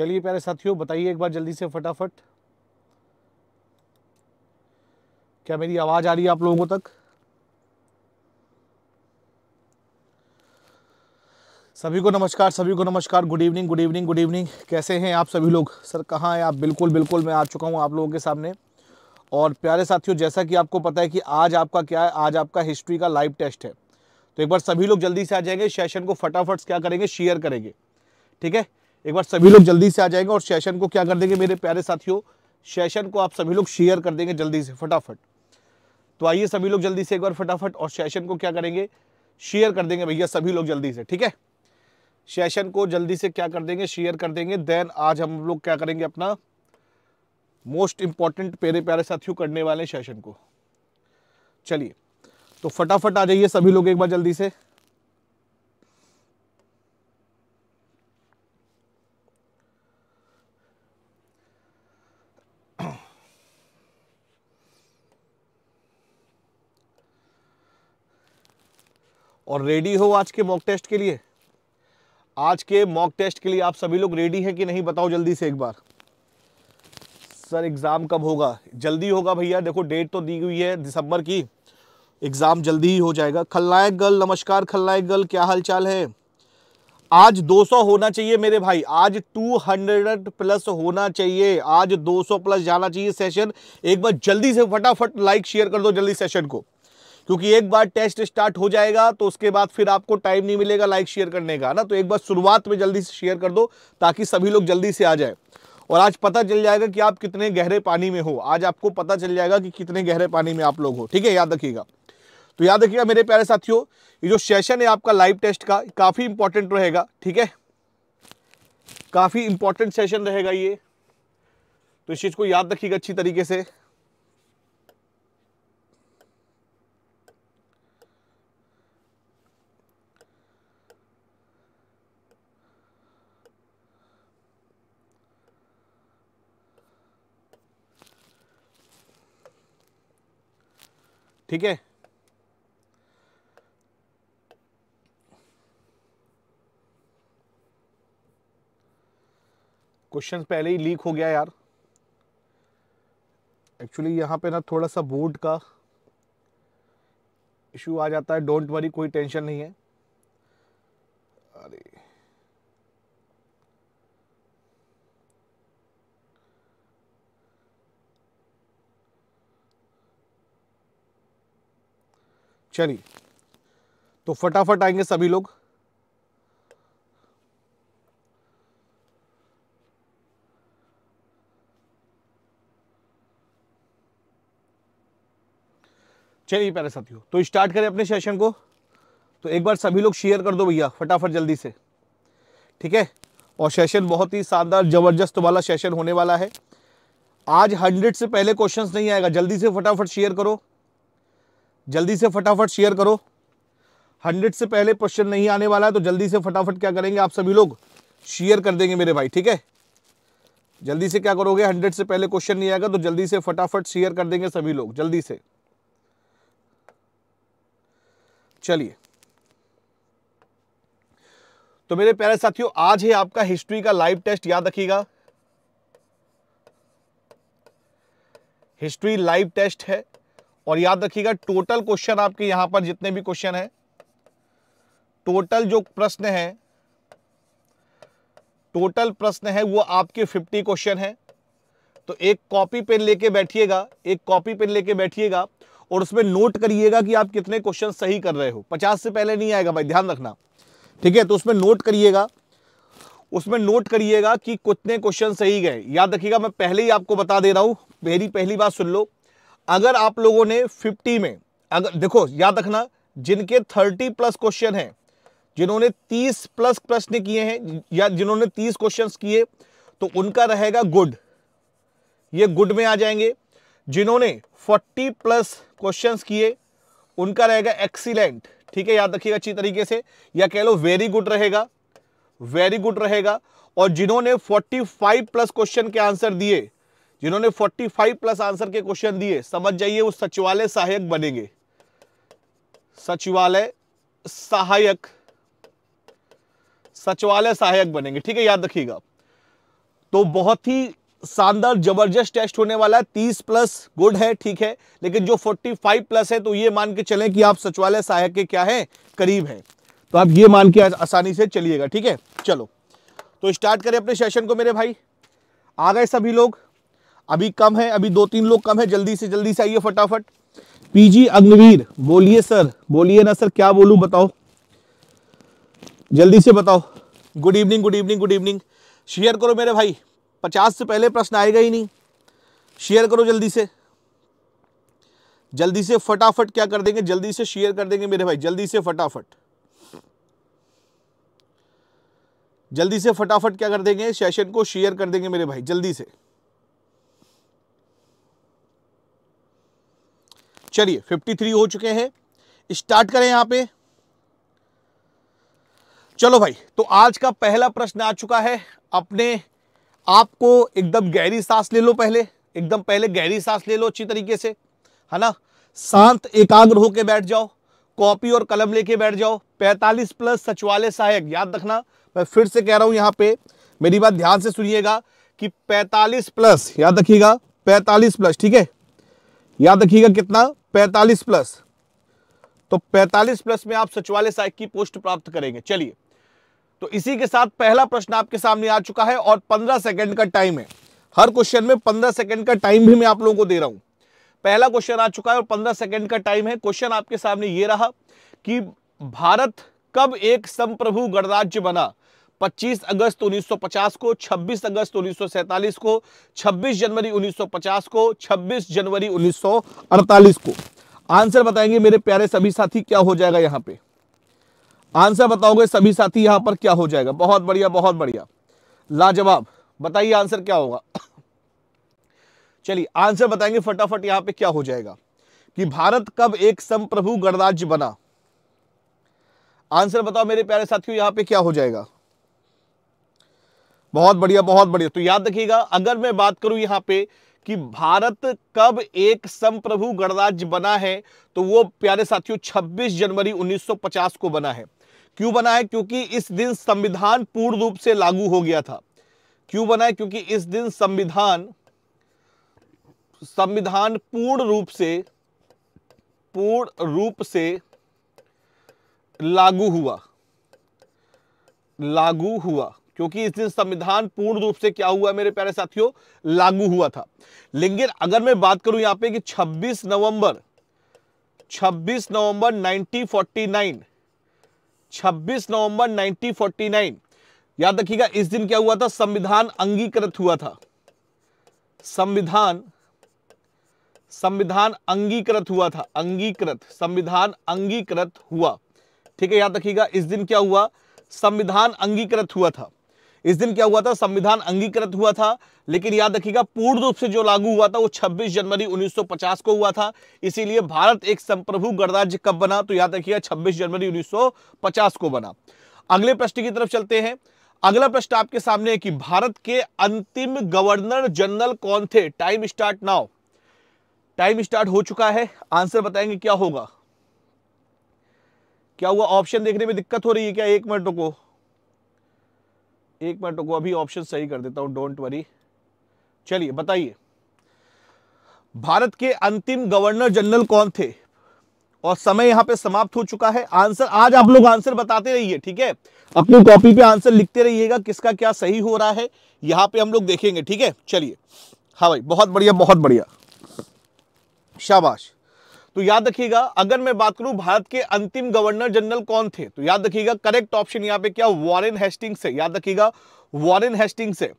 चलिए प्यारे साथियों बताइए एक बार जल्दी से फटाफट क्या मेरी आवाज आ रही है आप लोगों तक सभी को नमस्कार सभी को नमस्कार good evening good evening good evening कैसे हैं आप सभी लोग सर कहाँ हैं आप बिल्कुल बिल्कुल मैं आ चुका हूँ आप लोगों के सामने और प्यारे साथियों जैसा कि आपको पता है कि आज आपका क्या है आज आपका हिस्ट्री का लाइव टेस्ट है तो एक बार सभी लोग जल्दी से आ जाएंगे सेशन को फटाफट क्या करेंगे शेयर करेंगे ठीक है एक बार सभी लोग जल्दी से आ जाएंगे और सेशन को क्या कर देंगे मेरे प्यारे साथियों सेशन को आप सभी लोग शेयर कर देंगे जल्दी से फटाफट तो आइए सभी लोग जल्दी से एक बार फटाफट और सेशन को क्या करेंगे शेयर कर देंगे भैया सभी लोग जल्दी से ठीक है सेशन को जल्दी से क्या कर देंगे शेयर कर देंगे देन आज हम लोग क्या करेंगे अपना मोस्ट इंपॉर्टेंट प्यारे प्यारे साथियों करने वाले सेशन को चलिए तो फटाफट आ जाइए सभी लोग एक बार जल्दी से और रेडी हो आज के मॉक टेस्ट के लिए आज के मॉक टेस्ट के लिए आप सभी लोग रेडी हैं कि नहीं बताओ जल्दी से एक बार सर एग्ज़ाम कब होगा जल्दी होगा भैया देखो डेट तो दी हुई है दिसंबर की एग्ज़ाम जल्दी ही हो जाएगा खलनायक गर्ल नमस्कार खलनायक गर्ल क्या हाल चाल है आज 200 होना चाहिए मेरे भाई आज 200 प्लस होना चाहिए आज 200 प्लस जाना चाहिए सेशन एक बार जल्दी से फटाफट लाइक शेयर कर दो जल्दी सेशन को क्योंकि एक बार टेस्ट स्टार्ट हो जाएगा तो उसके बाद फिर आपको टाइम नहीं मिलेगा लाइक शेयर करने का ना तो एक बार शुरुआत में जल्दी से शेयर कर दो ताकि सभी लोग जल्दी से आ जाए और आज पता चल जाएगा कि आप कितने गहरे पानी में हो आज आपको पता चल जाएगा कि कितने गहरे पानी में आप लोग हो ठीक है याद रखिएगा तो याद रखिएगा मेरे प्यारे साथियों ये जो सेशन है आपका लाइव टेस्ट का काफ़ी इंपॉर्टेंट रहेगा ठीक है काफ़ी इंपॉर्टेंट सेशन रहेगा ये तो इस चीज़ को याद रखिएगा अच्छी तरीके से ठीक है क्वेश्चन पहले ही लीक हो गया यार एक्चुअली यहां पे ना थोड़ा सा बोर्ड का इशू आ जाता है डोंट वरी कोई टेंशन नहीं है अरे चलिए तो फटाफट आएंगे सभी लोग चलिए प्यारे साथियों तो स्टार्ट करें अपने सेशन को तो एक बार सभी लोग शेयर कर दो भैया फटाफट जल्दी से ठीक है और सेशन बहुत ही शानदार जबरदस्त वाला सेशन होने वाला है आज हंड्रेड से पहले क्वेश्चंस नहीं आएगा जल्दी से फटाफट शेयर करो जल्दी से फटाफट शेयर करो हंड्रेड से पहले क्वेश्चन नहीं आने वाला है तो जल्दी से फटाफट क्या करेंगे आप सभी लोग शेयर कर देंगे मेरे भाई ठीक है जल्दी से क्या करोगे हंड्रेड से पहले क्वेश्चन नहीं आएगा तो जल्दी से फटाफट शेयर कर देंगे सभी लोग जल्दी से चलिए तो मेरे प्यारे साथियों आज है आपका हिस्ट्री का लाइव टेस्ट याद रखिएगा हिस्ट्री लाइव टेस्ट है और याद रखिएगा टोटल क्वेश्चन आपके यहां पर जितने भी क्वेश्चन है टोटल जो प्रश्न है टोटल प्रश्न है वो आपके 50 क्वेश्चन है तो एक कॉपी पेन लेके बैठिएगा एक कॉपी पेन लेके बैठिएगा और उसमें नोट करिएगा कि आप कितने क्वेश्चन सही कर रहे हो 50 से पहले नहीं आएगा भाई ध्यान रखना ठीक है तो उसमें नोट करिएगा उसमें नोट करिएगा कि कितने क्वेश्चन सही गए याद रखिएगा मैं पहले ही आपको बता दे रहा हूं मेरी पहली बात सुन लो अगर आप लोगों ने 50 में अगर देखो याद रखना जिनके 30 प्लस क्वेश्चन हैं जिन्होंने 30 प्लस प्रश्न किए हैं या जिन्होंने 30 क्वेश्चंस किए तो उनका रहेगा गुड ये गुड में आ जाएंगे जिन्होंने 40 प्लस क्वेश्चंस किए उनका रहेगा एक्सीलेंट ठीक है याद रखिएगा अच्छी तरीके से या कह लो वेरी गुड रहेगा वेरी गुड रहेगा और जिन्होंने 45 प्लस क्वेश्चन के आंसर दिए जिन्होंने 45 प्लस आंसर के क्वेश्चन दिए समझ जाइए वो सचिवालय सहायक बनेंगे सचिवालय सहायक सचिवालय सहायक बनेंगे ठीक है याद रखिएगा तो बहुत ही शानदार जबरदस्त टेस्ट होने वाला है तीस प्लस गुड है ठीक है लेकिन जो फोर्टी फाइव प्लस है तो ये मान के चले कि आप सचिवालय सहायक के क्या है करीब हैं तो आप ये मान के आसानी से चलिएगा ठीक है चलो तो स्टार्ट करें अपने सेशन को मेरे भाई आ गए सभी लोग अभी कम है अभी दो तीन लोग कम है जल्दी से जल्दी से आइए फटाफट पीजी अग्निवीर बोलिए सर बोलिए ना सर क्या बोलू बताओ जल्दी से बताओ good evening good evening good evening share करो मेरे भाई पचास से पहले प्रश्न आएगा ही नहीं शेयर करो जल्दी से जल्दी से फटाफट क्या कर देंगे जल्दी से शेयर कर देंगे मेरे भाई जल्दी से फटाफट जल्दी से फटाफट क्या कर देंगे सेशन को शेयर कर देंगे मेरे भाई जल्दी से चलिए 53 हो चुके हैं स्टार्ट करें यहां पे चलो भाई तो आज का पहला प्रश्न आ चुका है अपने आपको एकदम गहरी सांस ले लो पहले एकदम पहले गहरी सांस ले लो अच्छी तरीके से है ना शांत एकाग्र होके बैठ जाओ कॉपी और कलम लेके बैठ जाओ 45 प्लस सचिवालय सहायक याद रखना मैं फिर से कह रहा हूं यहां पे मेरी बात ध्यान से सुनिएगा कि 45 प्लस याद रखिएगा 45 प्लस ठीक है याद रखिएगा कितना 45 प्लस तो 45 प्लस में आप सचिवालय सहायक की पोस्ट प्राप्त करेंगे चलिए तो इसी के साथ पहला प्रश्न आपके सामने आ चुका है और 15 सेकंड का टाइम है हर क्वेश्चन में 15 सेकंड का टाइम भी मैं आप लोगों को दे रहा हूं पहला क्वेश्चन आ चुका है और 15 सेकंड का टाइम है क्वेश्चन आपके सामने ये रहा कि भारत कब एक संप्रभु गणराज्य बना 25 अगस्त 1950 को 26 अगस्त 1947 को 26 जनवरी 1950 को 26 जनवरी 1948 को आंसर बताएंगे मेरे प्यारे सभी साथी क्या हो जाएगा यहाँ पे आंसर बताओगे सभी साथी यहाँ पर क्या हो जाएगा बहुत बढ़िया बहुत बढ़िया लाजवाब बताइए आंसर क्या होगा चलिए आंसर बताएंगे फटाफट यहाँ पे क्या हो जाएगा कि भारत कब एक संप्रभु गणराज्य बना आंसर बताओ मेरे प्यारे साथियों यहाँ पे क्या हो जाएगा बहुत बढ़िया बहुत बढ़िया तो याद रखिएगा अगर मैं बात करूं यहाँ पे कि भारत कब एक संप्रभु गणराज्य बना है तो वो प्यारे साथियों 26 जनवरी 1950 को बना है क्यों बना है क्योंकि इस दिन संविधान पूर्ण रूप से लागू हो गया था क्यों बना है क्योंकि इस दिन संविधान संविधान पूर्ण रूप से पूर्ण रूप से लागू हुआ लागू हुआ क्योंकि इस दिन संविधान पूर्ण रूप से क्या हुआ मेरे प्यारे साथियों लागू हुआ था लेकिन अगर मैं बात करूं यहां पे कि 26 नवंबर 26 नवंबर 1949 26 नवंबर 1949 याद रखिएगा इस दिन क्या हुआ था संविधान अंगीकृत हुआ था संविधान संविधान अंगीकृत हुआ था अंगीकृत संविधान अंगीकृत हुआ ठीक है याद रखिएगा इस दिन क्या हुआ संविधान अंगीकृत हुआ था इस दिन क्या हुआ था संविधान अंगीकृत हुआ था लेकिन याद रखिएगा पूर्ण रूप से जो लागू हुआ था वो 26 जनवरी 1950 को हुआ था इसीलिए भारत एक संप्रभु गणराज्य कब बना तो याद रखिएगा 26 जनवरी 1950 को बना अगले प्रश्न की तरफ चलते हैं अगला प्रश्न आपके सामने है कि भारत के अंतिम गवर्नर जनरल कौन थे time start now time start हो चुका है आंसर बताएंगे क्या होगा क्या हुआ ऑप्शन देखने में दिक्कत हो रही है क्या एक मिनट को एक मिनट को अभी ऑप्शन सही कर देता हूं डोंट वरी चलिए बताइए भारत के अंतिम गवर्नर जनरल कौन थे और समय यहां पे समाप्त हो चुका है आंसर आज आप लोग आंसर बताते रहिए ठीक है अपनी कॉपी पे आंसर लिखते रहिएगा किसका क्या सही हो रहा है यहां पे हम लोग देखेंगे ठीक है चलिए हाँ भाई बहुत बढ़िया बहुत बढ़िया शाबाश तो याद रखिएगा अगर मैं बात करूं भारत के अंतिम गवर्नर जनरल कौन थे तो याद रखिएगा करेक्ट ऑप्शन यहां पे क्या वॉरेन हेस्टिंग से याद रखिएगा वॉरेन हेस्टिंग से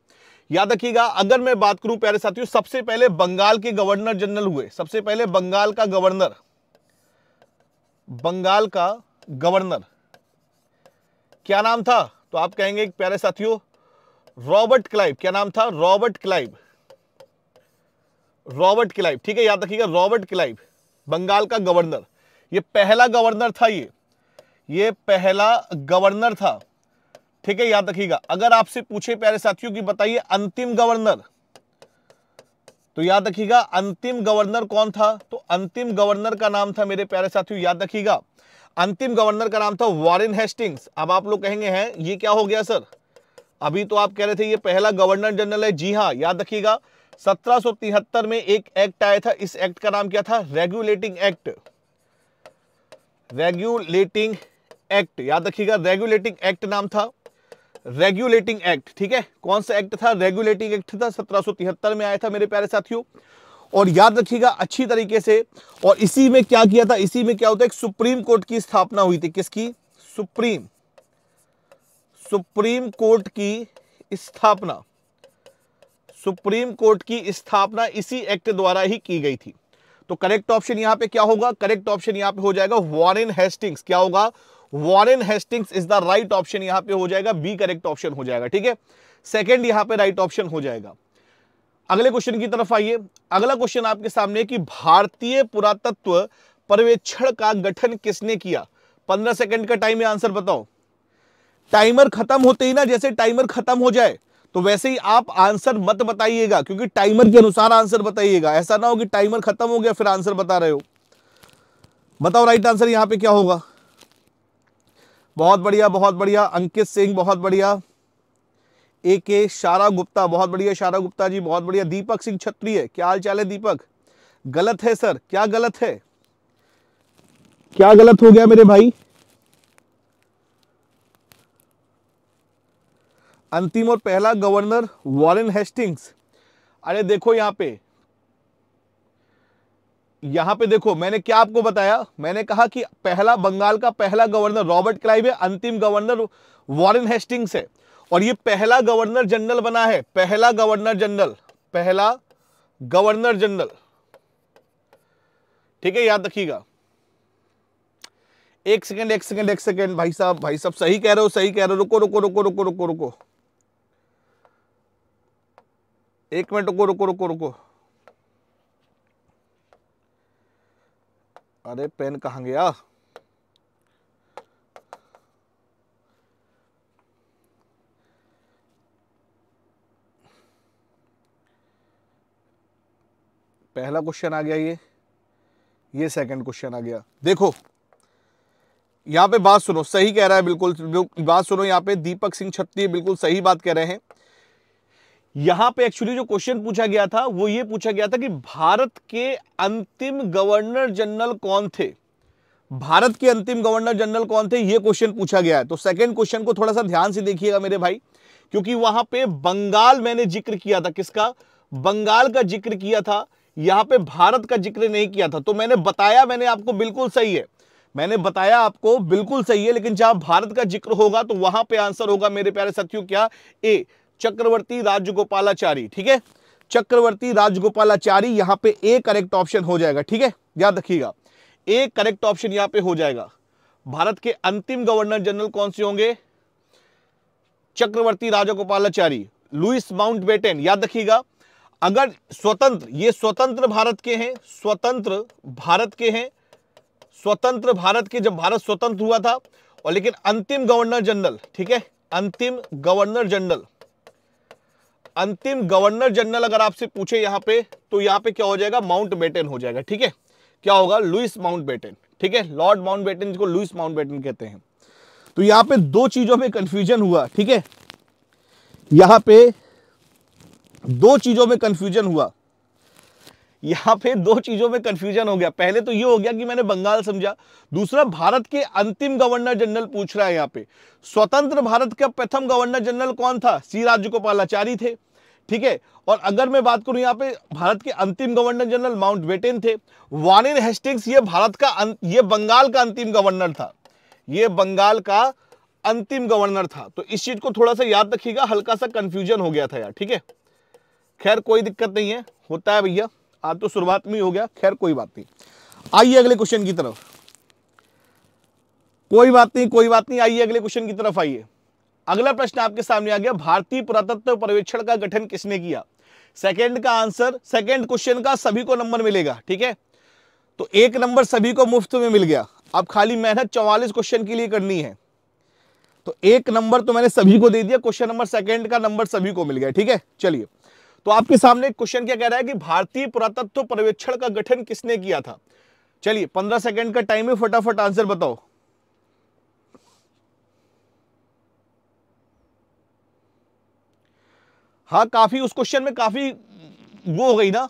याद रखिएगा अगर मैं बात करूं प्यारे साथियों सबसे पहले बंगाल के गवर्नर जनरल हुए सबसे पहले बंगाल का गवर्नर बंगाल का गवर्नर क्या नाम था तो आप कहेंगे प्यारे साथियों रॉबर्ट क्लाइव क्या नाम था रॉबर्ट क्लाइव रॉबर्ट क्लाइव ठीक है याद रखिएगा रॉबर्ट क्लाइव बंगाल का गवर्नर ये पहला गवर्नर था ये ये पहला गवर्नर था ठीक है याद रखिएगा अगर आपसे पूछे प्यारे साथियों कि बताइए अंतिम गवर्नर तो याद रखिएगा अंतिम गवर्नर कौन था तो अंतिम गवर्नर का नाम था मेरे प्यारे साथियों याद रखिएगा अंतिम गवर्नर का नाम था वॉरेन हेस्टिंग्स अब आप लोग कहेंगे हैं ये क्या हो गया सर अभी तो आप कह रहे थे ये पहला गवर्नर जनरल है जी हाँ याद रखिएगा 1773 में एक एक्ट आया था इस एक्ट का नाम क्या था रेगुलेटिंग एक्ट रेगुलेटिंग एक्ट याद रखिएगा रेगुलेटिंग एक्ट नाम था रेगुलेटिंग एक्ट ठीक है कौन सा एक्ट था रेगुलेटिंग एक्ट था 1773 में आया था मेरे प्यारे साथियों और याद रखिएगा अच्छी तरीके से और इसी में क्या किया था इसी में क्या होता है सुप्रीम कोर्ट की स्थापना हुई थी किसकी सुप्रीम सुप्रीम कोर्ट की स्थापना सुप्रीम कोर्ट की स्थापना इसी एक्ट द्वारा ही की गई थी तो करेक्ट ऑप्शन यहां पे क्या होगा करेक्ट ऑप्शन यहां पे हो जाएगा वॉरेन हेस्टिंग्स क्या होगा Warren Hastings is the right option यहां पे हो जाएगा बी करेक्ट ऑप्शन हो जाएगा ठीक है सेकंड यहां पे राइट ऑप्शन हो जाएगा अगले क्वेश्चन की तरफ आइए अगला क्वेश्चन आपके सामने कि भारतीय पुरातत्व पर्यवेक्षण का गठन किसने किया पंद्रह सेकेंड का टाइम आंसर बताओ टाइमर खत्म होते ही ना जैसे टाइमर खत्म हो जाए तो वैसे ही आप आंसर मत बताइएगा क्योंकि टाइमर के अनुसार आंसर बताइएगा ऐसा ना हो कि टाइमर खत्म हो गया फिर आंसर बता रहे हो बताओ राइट आंसर यहां पे क्या होगा बहुत बढ़िया बहुत बढ़िया अंकित सिंह बहुत बढ़िया ए के शारा गुप्ता बहुत बढ़िया शारा गुप्ता जी बहुत बढ़िया दीपक सिंह छत्री है क्या हाल चाल है दीपक गलत है सर क्या गलत है क्या गलत हो गया मेरे भाई अंतिम और पहला गवर्नर वॉरेन हेस्टिंग्स अरे देखो यहां पे यहां पे देखो मैंने क्या आपको बताया मैंने कहा कि पहला बंगाल का पहला गवर्नर रॉबर्ट क्लाइव है अंतिम गवर्नर वॉरेन हेस्टिंग्स है और ये पहला गवर्नर जनरल बना है पहला गवर्नर जनरल पहला गवर्नर जनरल ठीक है याद रखिएगा एक सेकेंड एक सेकेंड एक सेकेंड भाई साहब भाई साहब सही कह रहे हो सही कह रहे हो रुको रुको रुको रुको रुको रुको एक मिनट रुको रुको रुको रुको अरे पेन कहाँ गया पहला क्वेश्चन आ गया ये ये सेकंड क्वेश्चन आ गया देखो यहां पे बात सुनो सही कह रहा है बिल्कुल बात सुनो यहां पे दीपक सिंह छत्ती बिल्कुल सही बात कह रहे हैं यहां पे एक्चुअली जो क्वेश्चन पूछा गया था वो ये पूछा गया था कि भारत के अंतिम गवर्नर जनरल कौन थे भारत के अंतिम गवर्नर जनरल कौन थे ये क्वेश्चन पूछा गया है तो सेकंड क्वेश्चन को थोड़ा सा ध्यान से देखिएगा मेरे भाई क्योंकि वहां पे बंगाल मैंने जिक्र किया था किसका बंगाल का जिक्र किया था यहां पे भारत का जिक्र नहीं किया था तो मैंने बताया मैंने आपको बिल्कुल सही है मैंने बताया आपको बिल्कुल सही है लेकिन जहां भारत का जिक्र होगा तो वहां पे आंसर होगा मेरे प्यारे साथियों क्या ए चक्रवर्ती राजगोपालाचारी ठीक है चक्रवर्ती राजगोपालाचारी यहां पे ए करेक्ट ऑप्शन हो जाएगा ठीक है याद रखिएगा ए करेक्ट ऑप्शन यहां पे हो जाएगा भारत के अंतिम गवर्नर जनरल कौन से होंगे Chakravarti Rajagopalachari Louis Mountbatten याद रखिएगा अगर स्वतंत्र ये स्वतंत्र भारत के हैं स्वतंत्र भारत के हैं स्वतंत्र भारत के जब भारत स्वतंत्र हुआ था और लेकिन अंतिम गवर्नर जनरल ठीक है अंतिम गवर्नर जनरल अंतिम गवर्नर जनरल अगर आपसे पूछे यहां पे तो यहां पे क्या हो जाएगा माउंट बेटन हो जाएगा ठीक है क्या होगा लुइस माउंट बेटन ठीक है लॉर्ड माउंट बेटन जिसको लुइस माउंट बेटन कहते हैं तो यहां पे दो चीजों में कंफ्यूजन हुआ ठीक है यहां पे दो चीजों में कंफ्यूजन हुआ यहाँ पे दो चीज़ों में कंफ्यूजन हो गया पहले तो ये हो गया कि मैंने बंगाल समझा दूसरा भारत के अंतिम गवर्नर जनरल पूछ रहा है यहाँ पे स्वतंत्र भारत का प्रथम गवर्नर जनरल कौन था सी राजगोपालाचारी थे ठीक है और अगर मैं बात करूं यहां पे भारत के अंतिम गवर्नर जनरल माउंट बेटेन थे वान इन हेस्टिंग्स ये भारत का अं-, ये बंगाल का अंतिम गवर्नर था ये बंगाल का अंतिम गवर्नर था तो इस चीज को थोड़ा सा याद रखिएगा हल्का सा कंफ्यूजन हो गया था यार ठीक है खैर कोई दिक्कत नहीं है होता है भैया आज तो शुरुआत में ही हो गया खैर कोई बात नहीं आइए अगले क्वेश्चन की तरफ कोई बात नहीं कोई बात नहीं आइए अगले क्वेश्चन की तरफ आइए अगला प्रश्न आपके सामने आ गया भारतीय पुरातत्व पर्यवेक्षण का गठन किसने किया सेकंड का आंसर सेकंड क्वेश्चन का सभी को नंबर मिलेगा ठीक है तो एक नंबर सभी को मुफ्त में मिल गया अब खाली मेहनत चौवालीस क्वेश्चन के लिए करनी है तो एक नंबर तो मैंने सभी को दे दिया क्वेश्चन नंबर सेकंड का नंबर सभी को मिल गया ठीक है चलिए तो आपके सामने क्वेश्चन क्या कह रहा है कि भारतीय पुरातत्व पर्यवेक्षण का गठन किसने किया था चलिए पंद्रह सेकंड का टाइम है फटाफट आंसर बताओ हाँ काफी उस क्वेश्चन में काफी वो हो गई ना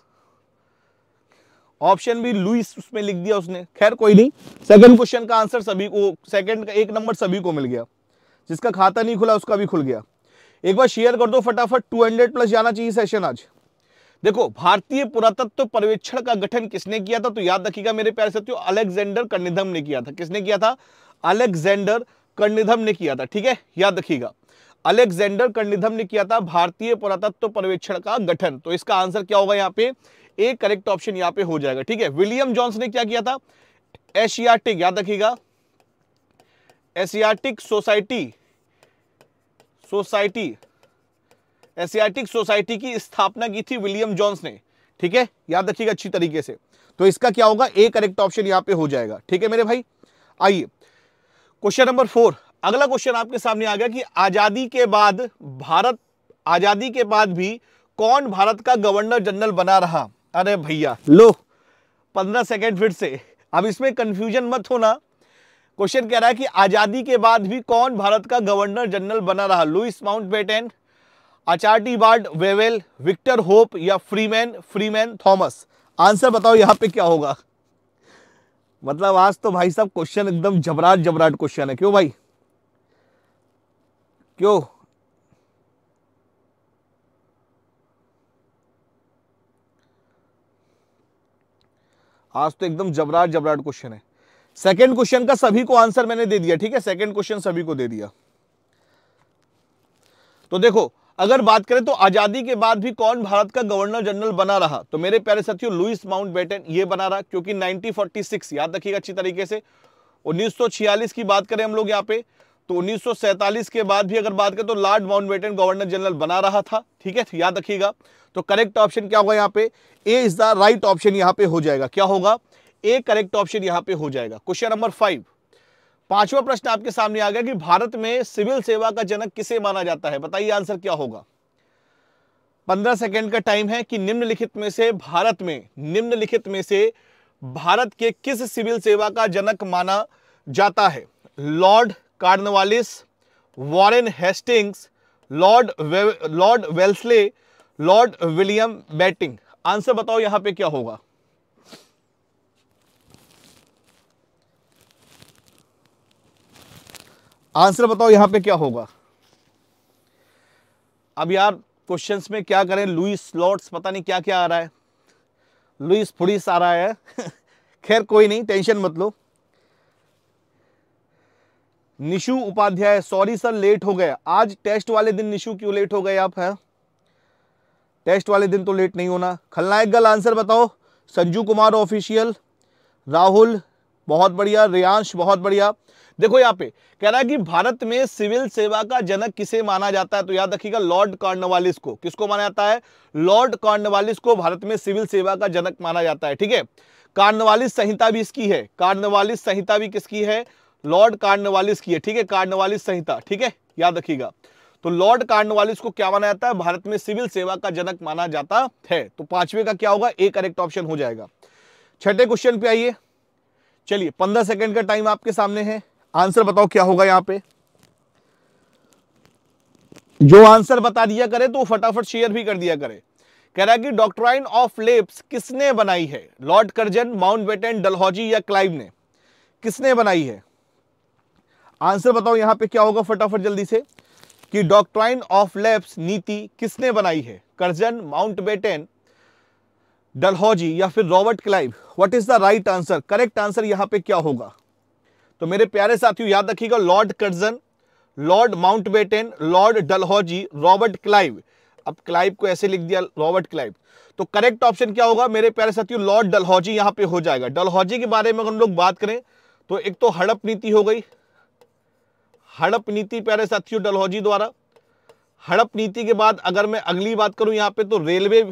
ऑप्शन भी लुइस उसमें लिख दिया उसने खैर कोई नहीं सेकंड क्वेश्चन का आंसर सभी को सेकंड का एक नंबर सभी को मिल गया जिसका खाता नहीं खुला उसका भी खुल गया एक बार शेयर कर दो फटाफट 200 प्लस जाना चाहिए सेशन आज देखो भारतीय पुरातत्व पर्यवेक्षण का गठन किसने किया था तो याद रखिएगा मेरे प्यारे साथियों अलेक्जेंडर कर्णिधम ने किया था किसने किया था अलेक्जेंडर कर्णिधम ने किया था ठीक है याद रखिएगा अलेक्जेंडर कर्णिधम ने किया था भारतीय पुरातत्व पर्यवेक्षण का गठन तो इसका आंसर क्या होगा यहाँ पे ए करेक्ट ऑप्शन यहाँ पे हो जाएगा ठीक है विलियम जॉन्स ने क्या किया था एशियाटिक याद रखिएगा Asiatic society society Asiatic society की स्थापना की थी विलियम जॉन्स ने ठीक है याद रखिएगा अच्छी तरीके से तो इसका क्या होगा ए करेक्ट ऑप्शन यहां पे हो जाएगा ठीक है मेरे भाई आइए क्वेश्चन नंबर फोर अगला क्वेश्चन आपके सामने आ गया कि आज़ादी के बाद भारत आज़ादी के बाद भी कौन भारत का गवर्नर जनरल बना रहा अरे भैया लो पंद्रह सेकेंड फिर से अब इसमें कंफ्यूजन मत होना क्वेश्चन कह रहा है कि आज़ादी के बाद भी कौन भारत का गवर्नर जनरल बना रहा लुइस माउंट बेटेन अचार्टी बार्ड वेवेल विक्टर होप या फ्रीमैन फ्रीमैन थॉमस आंसर बताओ यहां पे क्या होगा मतलब आज तो भाई साहब क्वेश्चन एकदम जबराट जबराट क्वेश्चन है क्यों भाई क्यों आज तो एकदम जबराट जबराट क्वेश्चन है सेकेंड क्वेश्चन का सभी को आंसर मैंने दे दिया ठीक है सेकेंड क्वेश्चन सभी को दे दिया तो देखो अगर बात करें तो आजादी के बाद भी कौन भारत का गवर्नर जनरल बना रहा तो मेरे प्यारे साथियों लुइस माउंट बेटन ये बना रहा क्योंकि 1946 याद रखिएगा अच्छी तरीके से 1946 की बात करें हम लोग यहाँ पे तो 1947 के बाद भी अगर बात करें तो lord Mountbatten governor general बना रहा था ठीक है याद रखिएगा तो करेक्ट ऑप्शन क्या होगा यहाँ पे A is the right option यहाँ पे हो जाएगा क्या होगा ए करेक्ट ऑप्शन यहां पे हो जाएगा क्वेश्चन नंबर फाइव पांचवा प्रश्न आपके सामने आ गया कि भारत में सिविल सेवा का जनक किसे माना जाता है बताइए आंसर क्या होगा पंद्रह सेकेंड का टाइम है कि निम्नलिखित में से भारत में निम्नलिखित में से भारत के किस सिविल सेवा का जनक माना जाता है lord Cornwallis Warren Hastings lord lord Wellesley lord William Bentinck answer बताओ यहां पे क्या होगा आंसर बताओ यहां पे क्या होगा अब यार क्वेश्चंस में क्या करें लुइस लॉर्ड्स पता नहीं क्या क्या आ रहा है लुइस फुड़िस आ रहा है खैर कोई नहीं टेंशन मत लो Nishu Upadhyay sorry sir late हो गया आज टेस्ट वाले दिन निशु क्यों लेट हो गए आप है टेस्ट वाले दिन तो लेट नहीं होना खलनायक गल आंसर बताओ संजू कुमार ऑफिशियल राहुल बहुत बढ़िया रियांश बहुत बढ़िया देखो यहाँ पे कह रहा है कि भारत में सिविल सेवा का जनक किसे माना जाता है तो याद रखिएगा लॉर्ड कार्नवालिस को किसको माना जाता है लॉर्ड कार्नवालिस को भारत में सिविल सेवा का जनक माना जाता है ठीक है कार्नवालिस संहिता भी इसकी है कार्नवालिस संहिता भी किसकी है लॉर्ड कार्नवालिस की है ठीक है कार्नवालिस संहिता ठीक है याद रखिएगा तो लॉर्ड कार्नवालिस को क्या माना जाता है भारत में सिविल सेवा का जनक माना जाता है तो पांचवे का क्या होगा ए करेक्ट ऑप्शन हो जाएगा छठे क्वेश्चन पे आइए चलिए पंद्रह सेकंड का टाइम आपके सामने है आंसर बताओ क्या होगा यहां पे जो आंसर बता दिया करे तो फटाफट शेयर भी कर दिया करे कह रहा है कि डॉक्ट्राइन ऑफ लेप्स किसने बनाई है lord Curzon Mountbatten Dalhousie या क्लाइव ने किसने बनाई है आंसर बताओ यहां पे क्या होगा फटाफट जल्दी से कि डॉक्ट्राइन ऑफ लेप्स नीति किसने बनाई है कर्जन माउंट बेटन डलहौजी या फिर Robert Clive what is the right answer correct answer यहां पे क्या होगा तो मेरे प्यारे साथियों याद रखिएगा lord Curzon lord Mountbatten lord Dalhousie Robert Clive अब क्लाइव को ऐसे लिख दिया रॉबर्ट क्लाइव तो करेक्ट ऑप्शन क्या होगा मेरे प्यारे साथियों लॉर्ड डलहौजी यहां पे हो जाएगा डलहौजी के बारे में अगर हम लोग बात करें तो एक तो हड़प नीति हो गई हड़प नीति प्यारे साथियों डलहौजी द्वारा हड़प नीति के बाद अगर मैं अगली बात करूं यहां पे तो रेलवे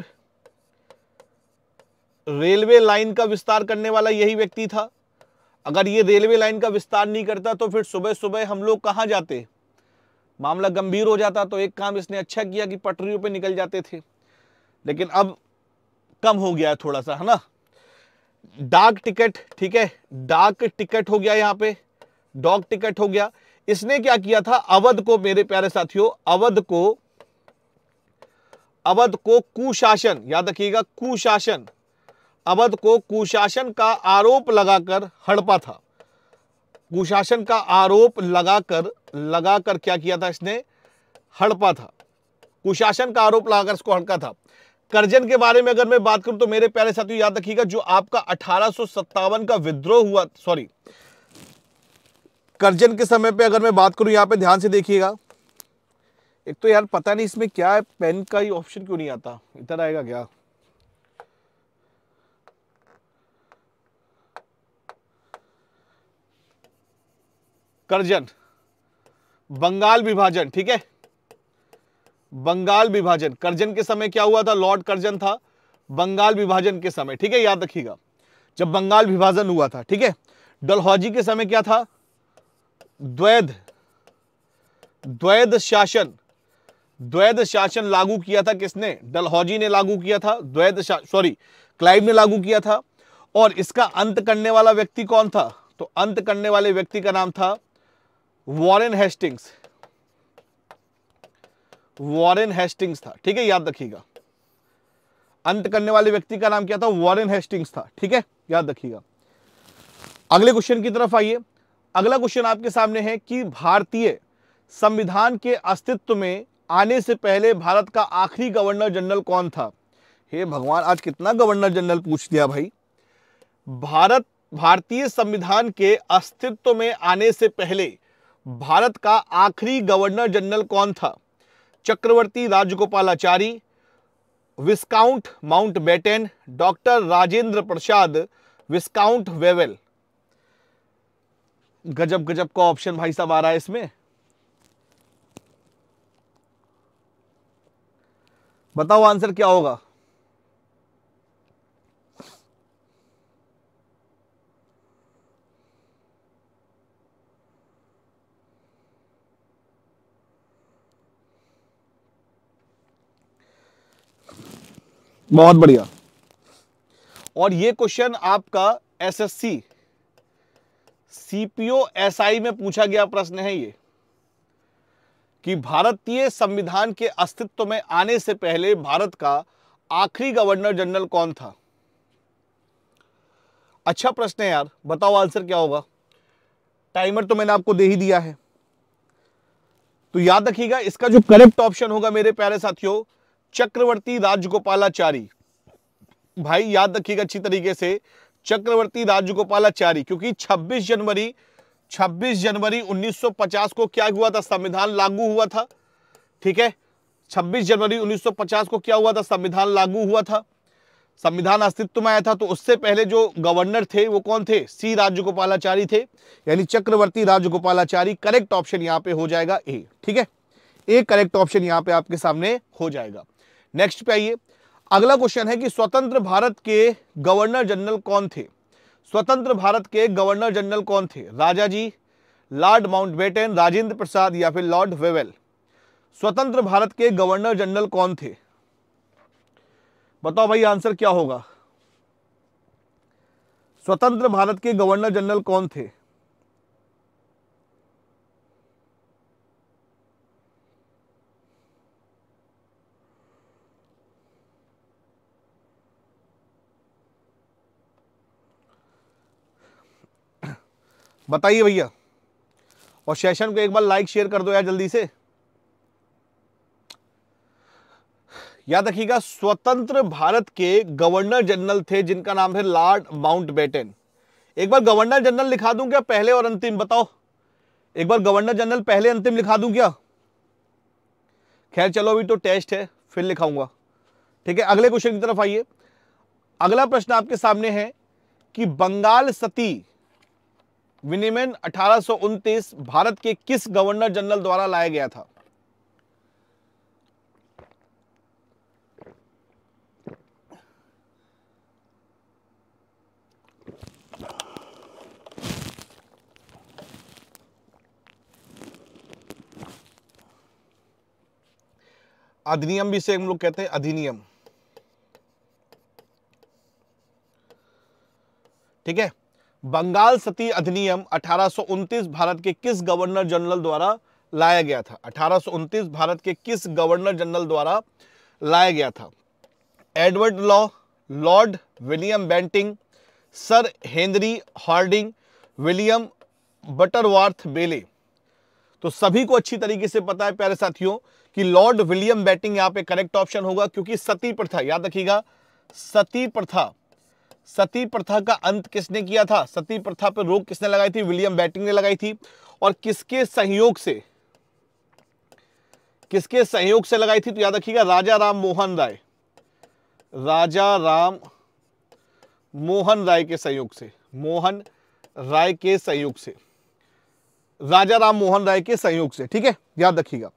रेलवे लाइन का विस्तार करने वाला यही व्यक्ति था अगर ये रेलवे लाइन का विस्तार नहीं करता तो फिर सुबह सुबह हम लोग कहाँ जाते मामला गंभीर हो जाता तो एक काम इसने अच्छा किया कि पटरियों पे निकल जाते थे लेकिन अब कम हो गया है थोड़ा सा है ना डाक टिकट ठीक है डाक टिकट हो गया यहाँ पे डॉक टिकट हो गया इसने क्या किया था अवध को मेरे प्यारे साथियों अवध को अवध को कुशासन याद रखिएगा कुशासन अवध को कुशासन का आरोप लगाकर हड़पा था कुशासन का आरोप लगाकर लगाकर क्या किया था इसने हड़पा था कुशासन का आरोप लगाकर इसको हड़का था करजन के बारे में अगर मैं बात करूं तो मेरे प्यारे साथियों याद रखिएगा जो आपका अठारह का विद्रोह हुआ सॉरी करजन के समय पे अगर मैं बात करूं यहां पे ध्यान से देखिएगा एक तो यार पता नहीं इसमें क्या है पेन का ही ऑप्शन क्यों नहीं आता इधर आएगा क्या करजन बंगाल विभाजन ठीक है बंगाल विभाजन करजन के समय क्या हुआ था लॉर्ड करजन था बंगाल विभाजन के समय ठीक है याद रखिएगा जब बंगाल विभाजन हुआ था ठीक है डलहौजी के समय क्या था द्वैध द्वैध शासन द्वैध शासन लागू किया था किसने डलहौजी ने लागू किया था द्वैध सॉरी क्लाइव ने लागू किया था और इसका अंत करने वाला व्यक्ति कौन था तो अंत करने वाले व्यक्ति का नाम था वॉरेन हेस्टिंग्स वॉरेन हेस्टिंग्स था ठीक है याद रखिएगा अंत करने वाले व्यक्ति का नाम क्या था वॉरेन हेस्टिंग्स था ठीक है याद रखिएगा अगले क्वेश्चन की तरफ आइए अगला क्वेश्चन आपके सामने है कि भारतीय संविधान के अस्तित्व में आने से पहले भारत का आखिरी गवर्नर जनरल कौन था हे भगवान आज कितना गवर्नर जनरल पूछ दिया भाई भारत भारतीय संविधान के अस्तित्व में आने से पहले भारत का आखिरी गवर्नर जनरल कौन था Chakravarti Rajagopalachari Viscount Mountbatten doctor Rajendra Prasad Viscount Wavell गजब गजब का ऑप्शन भाई साहब आ रहा है इसमें बताओ आंसर क्या होगा बहुत बढ़िया और ये क्वेश्चन आपका एसएससी सीपीओ एसआई में पूछा गया प्रश्न है ये कि भारतीय संविधान के अस्तित्व में आने से पहले भारत का आखिरी गवर्नर जनरल कौन था अच्छा प्रश्न है यार बताओ आंसर क्या होगा टाइमर तो मैंने आपको दे ही दिया है तो याद रखिएगा इसका जो करेक्ट ऑप्शन होगा मेरे प्यारे साथियों चक्रवर्ती राजगोपालाचारी भाई याद रखिएगा अच्छी तरीके से चक्रवर्ती राजगोपालाचारी क्योंकि 26 जनवरी 26 जनवरी 1950 को क्या हुआ था संविधान लागू हुआ था ठीक है 26 जनवरी 1950 को क्या हुआ था संविधान लागू हुआ था संविधान अस्तित्व में आया था तो उससे पहले जो गवर्नर थे वो कौन थे सी राजगोपालाचारी थे यानी चक्रवर्ती राजगोपालाचारी करेक्ट ऑप्शन यहाँ पे हो जाएगा ए ठीक है ए करेक्ट ऑप्शन यहाँ पे आपके सामने हो जाएगा नेक्स्ट पे आइए अगला क्वेश्चन है कि स्वतंत्र भारत के गवर्नर जनरल कौन थे स्वतंत्र भारत के गवर्नर जनरल कौन थे राजा जी लॉर्ड माउंट राजेंद्र प्रसाद या फिर लॉर्ड वेवेल स्वतंत्र भारत के गवर्नर जनरल कौन थे बताओ भाई आंसर क्या होगा स्वतंत्र भारत के गवर्नर जनरल कौन थे बताइए भैया और सेशन को एक बार लाइक शेयर कर दो यार जल्दी से याद रखिएगा स्वतंत्र भारत के गवर्नर जनरल थे जिनका नाम है लॉर्ड माउंट बेटन एक बार गवर्नर जनरल लिखा दूं क्या पहले और अंतिम बताओ एक बार गवर्नर जनरल पहले अंतिम लिखा दूं क्या खैर चलो अभी तो टेस्ट है फिर लिखाऊंगा ठीक है अगले क्वेश्चन की तरफ आइए अगला प्रश्न आपके सामने है कि बंगाल सती विनियमन अठारह भारत के किस गवर्नर जनरल द्वारा लाया गया था अधिनियम भी से हम लोग कहते हैं अधिनियम ठीक है बंगाल सती अधिनियम अठारह भारत के किस गवर्नर जनरल द्वारा लाया गया था अठारह भारत के किस गवर्नर जनरल द्वारा लाया गया था Edward Law lord William Bentinck sir Henry Hardinge William Butterworth Bayley तो सभी को अच्छी तरीके से पता है प्यारे साथियों कि लॉर्ड विलियम बैटिंग यहाँ पे करेक्ट ऑप्शन होगा क्योंकि सती प्रथा याद रखिएगा सती प्रथा सती प्रथा का अंत किसने किया था सती प्रथा पर रोक किसने लगाई थी विलियम बैटिंग ने लगाई थी और किसके सहयोग से किसके सहयोग से लगाई थी तो याद रखिएगा राजा राम मोहन राय राजा राम मोहन राय के सहयोग से मोहन राय के सहयोग से राजा राम मोहन राय के सहयोग से ठीक है याद रखिएगा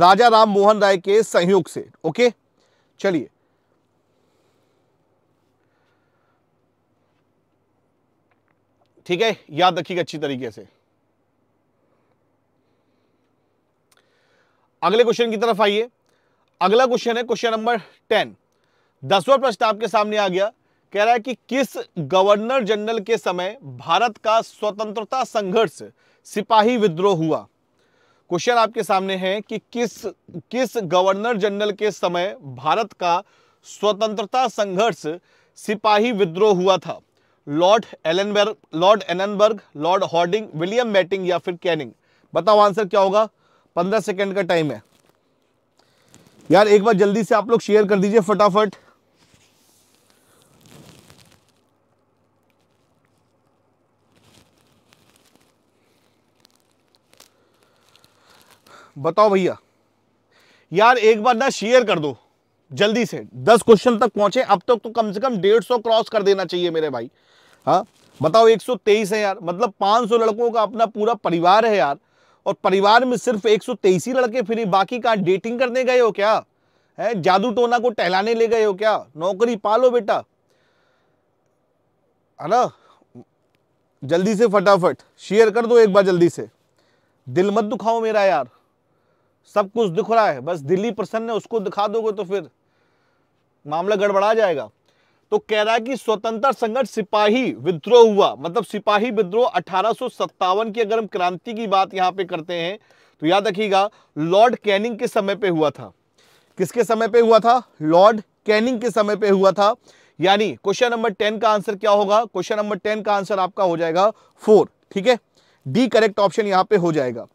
राजा राम मोहन राय के सहयोग से ओके चलिए ठीक है याद रखिएगा अच्छी तरीके से अगले क्वेश्चन की तरफ आइए अगला क्वेश्चन है क्वेश्चन नंबर टेन दसवां प्रश्न आपके सामने आ गया कह रहा है कि किस गवर्नर जनरल के समय भारत का स्वतंत्रता संघर्ष सिपाही विद्रोह हुआ क्वेश्चन आपके सामने है कि किस किस गवर्नर जनरल के समय भारत का स्वतंत्रता संघर्ष सिपाही विद्रोह हुआ था lord Ellenborough lord Ellenborough lord Hardinge William Bentinck या फिर कैनिंग बताओ आंसर क्या होगा पंद्रह सेकेंड का टाइम है यार एक बार जल्दी से आप लोग शेयर कर दीजिए फटाफट बताओ भैया यार एक बार ना शेयर कर दो जल्दी से दस क्वेश्चन तक पहुंचे अब तक तो, तो कम से कम डेढ़ सौ क्रॉस कर देना चाहिए मेरे भाई हाँ बताओ एक सौ तेईस है यार मतलब पांच सौ लड़कों का अपना पूरा परिवार है यार और परिवार में सिर्फ एक सौ तेईस ही लड़के फिर बाकी कहा डेटिंग करने गए हो क्या है जादू टोना को टहलाने ले गए हो क्या नौकरी पालो बेटा है ना जल्दी से फटाफट शेयर कर दो एक बार जल्दी से दिल मत दुखाओ मेरा यार सब कुछ दिख रहा है बस दिल्ली प्रसन्न है उसको दिखा दोगे तो फिर मामला गड़बड़ा जाएगा तो कह रहा है कि स्वतंत्र संघर्ष सिपाही विद्रोह हुआ मतलब सिपाही विद्रोह अठारह की अगर हम क्रांति की बात यहां पे करते हैं तो याद रखिएगा लॉर्ड कैनिंग के समय पे हुआ था किसके समय पे हुआ था लॉर्ड कैनिंग के समय पे हुआ था यानी क्वेश्चन नंबर टेन का आंसर क्या होगा क्वेश्चन नंबर टेन का आंसर आपका हो जाएगा फोर ठीक है डी करेक्ट ऑप्शन यहां पे हो जाएगा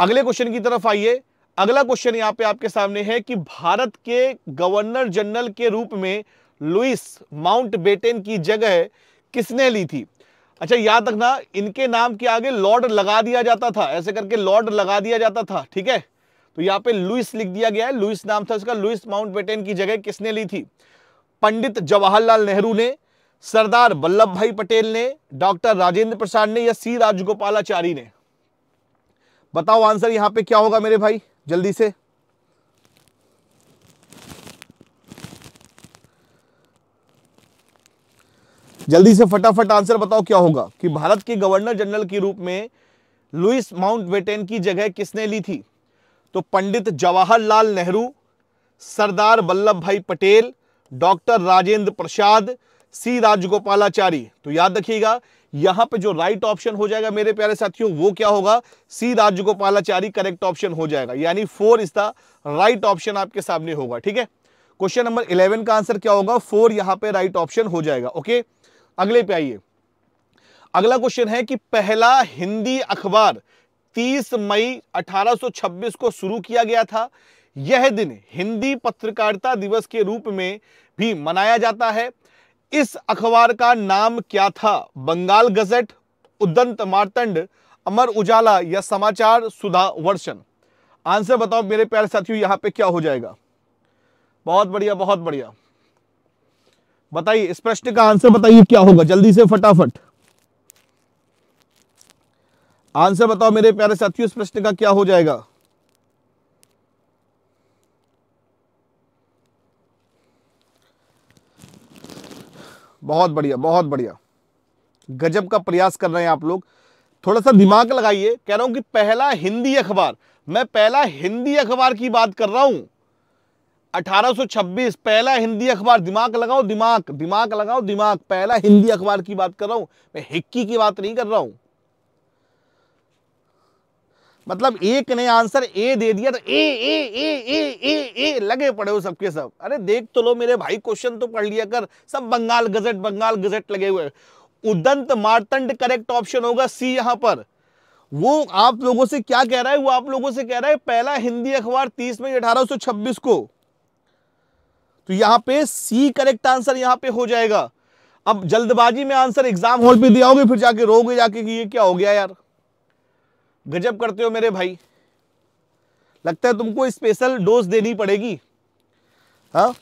अगले क्वेश्चन की तरफ आइए अगला क्वेश्चन यहाँ पे आपके सामने है कि भारत के गवर्नर जनरल के रूप में लुइस माउंट की जगह किसने ली थी अच्छा याद रखना इनके नाम के आगे लॉर्ड लगा दिया जाता था ऐसे करके लॉर्ड लगा दिया जाता था ठीक है तो यहाँ पे लुइस लिख दिया गया है लुइस नाम था उसका लुइस माउंट की जगह किसने ली थी पंडित जवाहरलाल नेहरू ने सरदार वल्लभ भाई पटेल ने डॉक्टर राजेंद्र प्रसाद ने या सी राजगोपालाचारी ने बताओ आंसर यहां पे क्या होगा मेरे भाई जल्दी से जल्दी से फटाफट आंसर बताओ क्या होगा कि भारत के गवर्नर जनरल के रूप में लुइस माउंट बेटेन की जगह किसने ली थी तो पंडित जवाहरलाल नेहरू सरदार वल्लभ भाई पटेल डॉक्टर राजेंद्र प्रसाद सी राजगोपालाचारी तो याद रखिएगा यहां पे जो राइट ऑप्शन हो जाएगा मेरे प्यारे साथियों वो क्या होगा सी राजगोपालाचारी करेक्ट ऑप्शन हो जाएगा यानी four is the right option आपके सामने होगा ठीक है क्वेश्चन नंबर इलेवन का आंसर क्या होगा फोर यहां पर राइट ऑप्शन हो जाएगा ओके अगले पे आइए अगला क्वेश्चन है कि पहला हिंदी अखबार 30 मई 1826 को शुरू किया गया था यह दिन हिंदी पत्रकारिता दिवस के रूप में भी मनाया जाता है इस अखबार का नाम क्या था बंगाल गजट उदंत मारतंड अमर उजाला या समाचार सुधा वर्षन आंसर बताओ मेरे प्यारे साथियों यहां पे क्या हो जाएगा बहुत बढ़िया बहुत बढ़िया बताइए इस प्रश्न का आंसर बताइए क्या होगा जल्दी से फटाफट आंसर बताओ मेरे प्यारे साथियों इस प्रश्न का क्या हो जाएगा बहुत बढ़िया बहुत बढ़िया गजब का प्रयास कर रहे हैं आप लोग थोड़ा सा दिमाग लगाइए कह रहा हूं कि पहला हिंदी अखबार मैं पहला हिंदी अखबार की बात कर रहा हूं 1826 पहला हिंदी अखबार दिमाग लगाओ दिमाग दिमाग लगाओ दिमाग पहला हिंदी अखबार की बात कर रहा हूं मैं हिक्की की बात नहीं कर रहा हूं मतलब एक ने आंसर ए दे दिया तो ए ए ए ए ए ए लगे पड़े हो सबके सब अरे देख तो लो मेरे भाई क्वेश्चन तो पढ़ लिया कर सब बंगाल गजट बंगाल गजट लगे हुए उदंत मारतंड करेक्ट ऑप्शन होगा सी यहाँ पर वो आप लोगों से क्या कह रहा है वो आप लोगों से कह रहा है पहला हिंदी अखबार 30 मई 1826 को तो यहाँ पे सी करेक्ट आंसर यहाँ पे हो जाएगा अब जल्दबाजी में आंसर एग्जाम हॉल पे दिया होगी फिर जाके रोगे जाके कि ये क्या हो गया यार गजब करते हो मेरे भाई लगता है तुमको स्पेशल डोज देनी पड़ेगी हाँ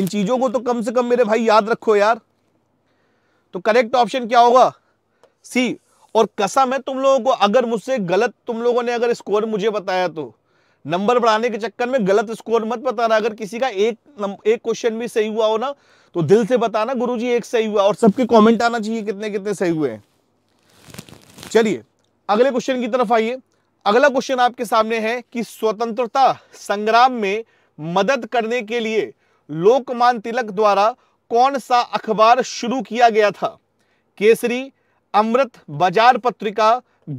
इन चीज़ों को तो कम से कम मेरे भाई याद रखो यार तो करेक्ट ऑप्शन क्या होगा सी और कसम है तुम लोगों को अगर मुझसे गलत तुम लोगों ने अगर स्कोर मुझे बताया तो नंबर बढ़ाने के चक्कर में गलत स्कोर मत बताना अगर किसी का एक एक क्वेश्चन भी सही हुआ हो ना तो दिल से बताना गुरुजी एक सही हुआ और सबके कमेंट आना चाहिए कितने कितने सही हुए हैं चलिए अगले क्वेश्चन की तरफ आइए अगला क्वेश्चन आपके सामने है कि स्वतंत्रता संग्राम में मदद करने के लिए लोकमान तिलक द्वारा कौन सा अखबार शुरू किया गया था केसरी अमृत बाजार पत्रिका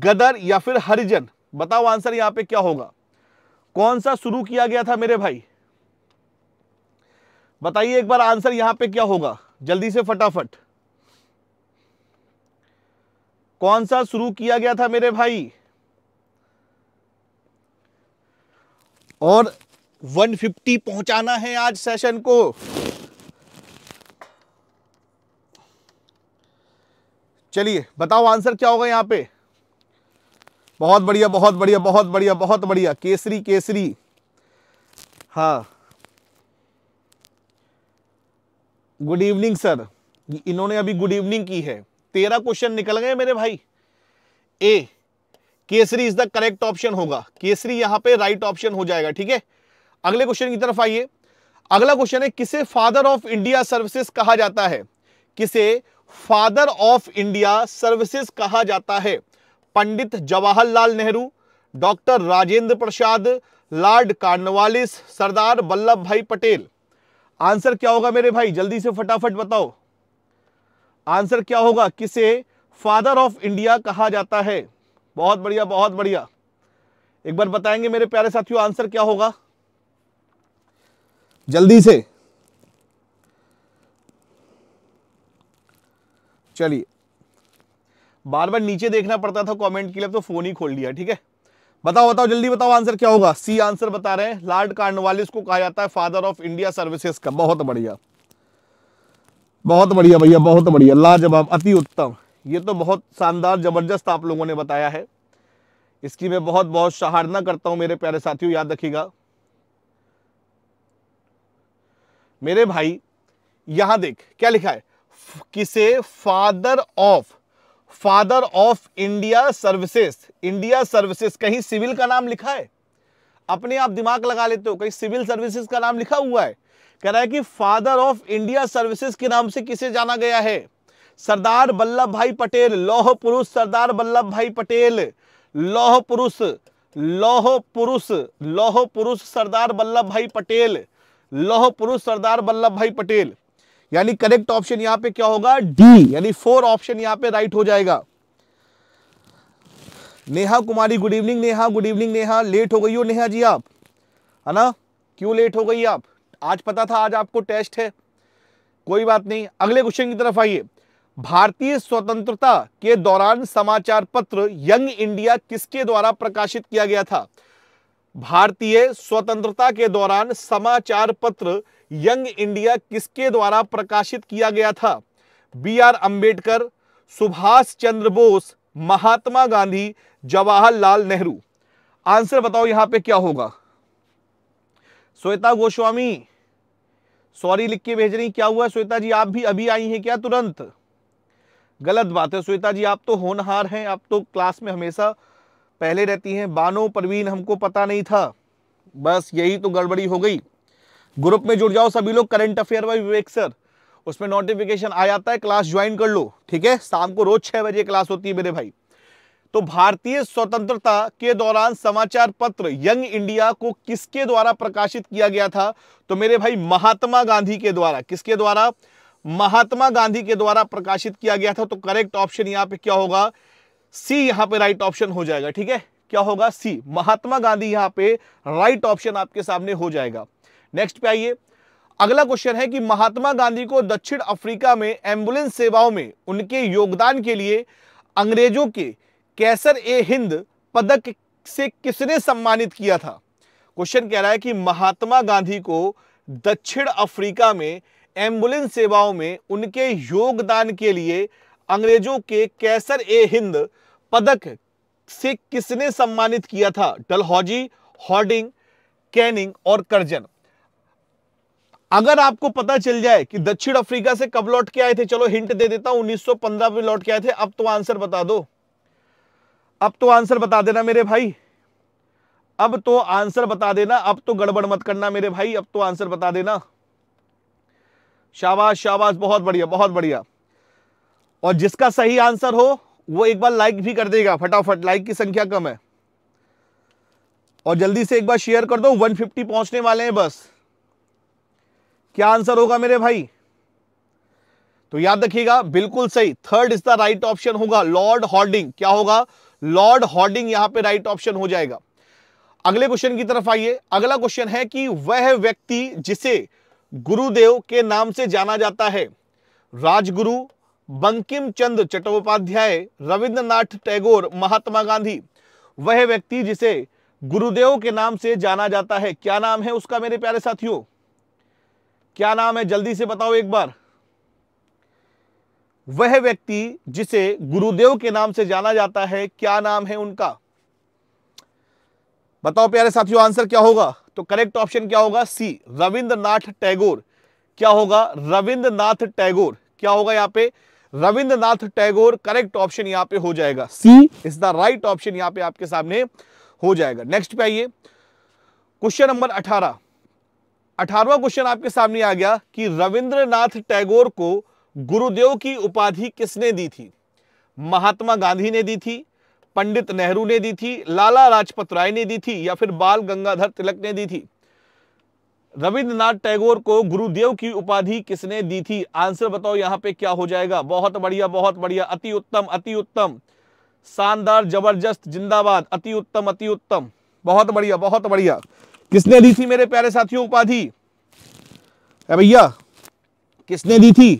गदर या फिर हरिजन बताओ आंसर यहां पे क्या होगा कौन सा शुरू किया गया था मेरे भाई बताइए एक बार आंसर यहां पे क्या होगा जल्दी से फटाफट कौन सा शुरू किया गया था मेरे भाई और 150 पहुंचाना है आज सेशन को चलिए बताओ आंसर क्या होगा यहां पे बहुत बढ़िया बहुत बढ़िया बहुत बढ़िया बहुत बढ़िया केसरी केसरी हाँ गुड इवनिंग सर इन्होंने अभी गुड इवनिंग की है तेरह क्वेश्चन निकल गए मेरे भाई A Kesari is the correct option होगा केसरी यहां पे राइट ऑप्शन हो जाएगा ठीक है अगले क्वेश्चन की तरफ आइए अगला क्वेश्चन है किसे फादर ऑफ इंडिया सर्विसेज कहा जाता है किसे फादर ऑफ इंडिया सर्विसेज कहा जाता है Pandit Jawaharlal Nehru doctor Rajendra Prasad lord Cornwallis Sardar Vallabh Bhai Patel answer क्या होगा मेरे भाई जल्दी से फटाफट बताओ आंसर क्या होगा किसे फादर ऑफ इंडिया कहा जाता है बहुत बढ़िया बहुत बढ़िया एक बार बताएंगे मेरे प्यारे साथियों आंसर क्या होगा जल्दी से चलिए बार बार नीचे देखना पड़ता था कमेंट के लिए तो फोन ही खोल लिया ठीक है बताओ बताओ जल्दी बताओ आंसर क्या होगा सी आंसर बता रहे हैं लॉर्ड कार्नवालिस को कहा जाता है फादर ऑफ इंडिया सर्विसेज का बहुत बढ़िया बहुत बढ़िया भैया बहुत बढ़िया लाजवाब अति उत्तम ये तो बहुत शानदार ज़बरदस्त आप लोगों ने बताया है इसकी मैं बहुत बहुत सहारना करता हूँ मेरे प्यारे साथियों याद रखिएगा मेरे भाई यहां देख क्या लिखा है किसे father of father of India services India services कहीं सिविल का नाम लिखा है अपने आप दिमाग लगा लेते हो कहीं सिविल सर्विसेज का नाम लिखा हुआ है कह रहा है कि फादर ऑफ इंडिया सर्विसेज के नाम से किसे जाना गया है सरदार वल्लभ भाई पटेल लौह पुरुष सरदार वल्लभ भाई पटेल लौह पुरुष लौह पुरुष लौह पुरुष सरदार वल्लभ भाई पटेल लौह पुरुष सरदार वल्लभ भाई पटेल यानी करेक्ट ऑप्शन यहां पे क्या होगा डी यानी फोर ऑप्शन यहां पे राइट हो जाएगा Neha Kumari good evening Neha good evening Neha late हो गई हो नेहा जी आप है ना क्यों लेट हो गई आप आज पता था आज आपको टेस्ट है कोई बात नहीं अगले क्वेश्चन की तरफ आइए भारतीय स्वतंत्रता के दौरान समाचार पत्र यंग इंडिया किसके द्वारा प्रकाशित किया गया था भारतीय स्वतंत्रता के दौरान समाचार पत्र यंग इंडिया किसके द्वारा प्रकाशित किया गया था B R Ambedkar Subhash Chandra Bose Mahatma Gandhi Jawaharlal Nehru answer बताओ यहां पे क्या होगा श्वेता गोस्वामी सॉरी लिख के भेज रही क्या हुआ श्वेता जी आप भी अभी आई हैं क्या तुरंत गलत बात है श्वेता जी आप तो होनहार हैं आप तो क्लास में हमेशा पहले रहती हैं बानो परवीन हमको पता नहीं था बस यही तो गड़बड़ी हो गई ग्रुप में जुड़ जाओ सभी लोग current affair by Vivek sir उसमें नोटिफिकेशन आ जाता है क्लास ज्वाइन कर लो ठीक है शाम को रोज छः बजे क्लास होती है मेरे भाई तो भारतीय स्वतंत्रता के दौरान समाचार पत्र यंग इंडिया को किसके द्वारा प्रकाशित किया गया था तो मेरे भाई महात्मा गांधी के द्वारा किसके द्वारा महात्मा गांधी के द्वारा प्रकाशित किया गया था तो करेक्ट ऑप्शन यहां पे क्या होगा सी यहां पे राइट ऑप्शन हो जाएगा ठीक है क्या होगा सी महात्मा गांधी यहां पे राइट ऑप्शन आपके सामने हो जाएगा नेक्स्ट पे आइए अगला क्वेश्चन है कि महात्मा गांधी को दक्षिण अफ्रीका में एम्बुलेंस सेवाओं में उनके योगदान के लिए अंग्रेजों के कैसर ए हिंद पदक से किसने सम्मानित किया था क्वेश्चन कह रहा है कि महात्मा गांधी को दक्षिण अफ्रीका में एम्बुलेंस सेवाओं में उनके योगदान के लिए अंग्रेजों के कैसर ए हिंद पदक से किसने सम्मानित किया था डलहौजी हॉर्डिंग कैनिंग और करजन अगर आपको पता चल जाए कि दक्षिण अफ्रीका से कब लौट के आए थे चलो हिंट दे देता हूं 1915 में लौट के आए थे अब तो आंसर बता दो अब तो आंसर बता देना मेरे भाई अब तो आंसर बता देना अब तो गड़बड़ मत करना मेरे भाई अब तो आंसर बता देना शाबाश शाबाश बहुत बढ़िया बहुत बढ़िया और जिसका सही आंसर हो वो एक बार लाइक भी कर देगा फटाफट लाइक की संख्या कम है और जल्दी से एक बार शेयर कर दो 150 पहुंचने वाले हैं बस क्या आंसर होगा मेरे भाई तो याद रखिएगा बिल्कुल सही third is the right option होगा लॉर्ड हॉर्डिंग क्या होगा लॉर्ड हॉर्डिंग यहां पे राइट ऑप्शन हो जाएगा अगले क्वेश्चन की तरफ आइए अगला क्वेश्चन है कि वह व्यक्ति जिसे गुरुदेव के नाम से जाना जाता है राजगुरु बंकिम चंद चट्टोपाध्याय रविंद्रनाथ टैगोर महात्मा गांधी वह व्यक्ति जिसे गुरुदेव के नाम से जाना जाता है क्या नाम है उसका मेरे प्यारे साथियों क्या नाम है जल्दी से बताओ एक बार वह व्यक्ति जिसे गुरुदेव के नाम से जाना जाता है क्या नाम है उनका बताओ प्यारे साथियों आंसर क्या होगा तो करेक्ट ऑप्शन क्या होगा सी रविंद्रनाथ टैगोर क्या होगा रविंद्रनाथ टैगोर क्या होगा यहां पे रविंद्रनाथ टैगोर करेक्ट ऑप्शन यहां पे हो जाएगा C is the right option यहां पे आपके सामने हो जाएगा नेक्स्ट पे आइए क्वेश्चन नंबर अठारह अठारवा क्वेश्चन आपके सामने आ गया कि रविंद्रनाथ टैगोर को गुरुदेव की उपाधि किसने दी थी महात्मा गांधी ने दी थी पंडित नेहरू ने दी थी लाला लाजपत राय ने दी थी या फिर बाल गंगाधर तिलक ने दी थी रविंद्रनाथ टैगोर को गुरुदेव की उपाधि किसने दी थी आंसर बताओ यहाँ पे क्या हो जाएगा बहुत बढ़िया बहुत बढ़िया अति उत्तम अति उत्तम शानदार जबरदस्त जिंदाबाद अति उत्तम अति उत्तम बहुत बढ़िया बहुत बढ़िया किसने दी थी मेरे प्यारे साथियों उपाधि भैया किसने दी थी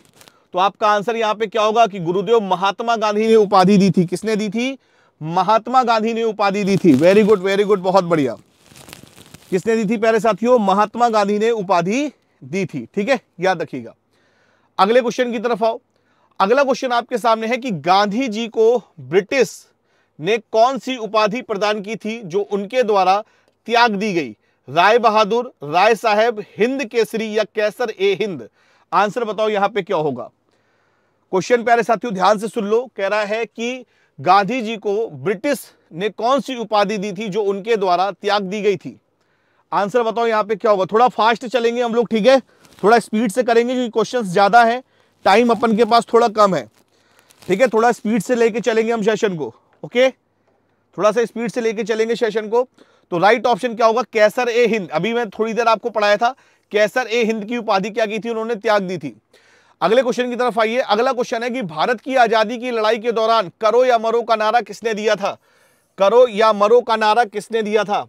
तो आपका आंसर यहाँ पे क्या होगा कि गुरुदेव महात्मा गांधी ने उपाधि दी थी किसने दी थी महात्मा गांधी ने उपाधि दी थी वेरी गुड वेरी गुड बहुत बढ़िया किसने दी थी पहले साथियों महात्मा गांधी ने उपाधि दी थी ठीक है याद रखिएगा अगले क्वेश्चन की तरफ आओ अगला क्वेश्चन आपके सामने है कि गांधी जी को ब्रिटिश ने कौन सी उपाधि प्रदान की थी जो उनके द्वारा त्याग दी गई राय बहादुर राय साहेब हिंद केसरी या कैसर ए हिंद आंसर बताओ यहां पे क्या होगा क्वेश्चन प्यारे साथियों ध्यान से सुन लो कह रहा है कि गांधी जी को ब्रिटिश ने कौन सी उपाधि दी थी जो उनके द्वारा त्याग दी गई थी आंसर बताओ यहाँ पे क्या होगा थोड़ा फास्ट चलेंगे हम लोग ठीक है थोड़ा स्पीड से करेंगे क्योंकि क्वेश्चन ज़्यादा है टाइम अपन के पास थोड़ा कम है ठीक है थोड़ा स्पीड से लेके चलेंगे हम सेशन को ओके थोड़ा सा स्पीड से लेके चलेंगे सेशन को तो राइट ऑप्शन क्या होगा कैसर ए हिंद अभी मैं थोड़ी देर आपको पढ़ाया था कैसर ए हिंद की उपाधि क्या की थी उन्होंने त्याग दी थी अगले क्वेश्चन की तरफ आइए अगला क्वेश्चन है कि भारत की आजादी की लड़ाई के दौरान करो या मरो का नारा किसने दिया था करो या मरो का नारा किसने दिया था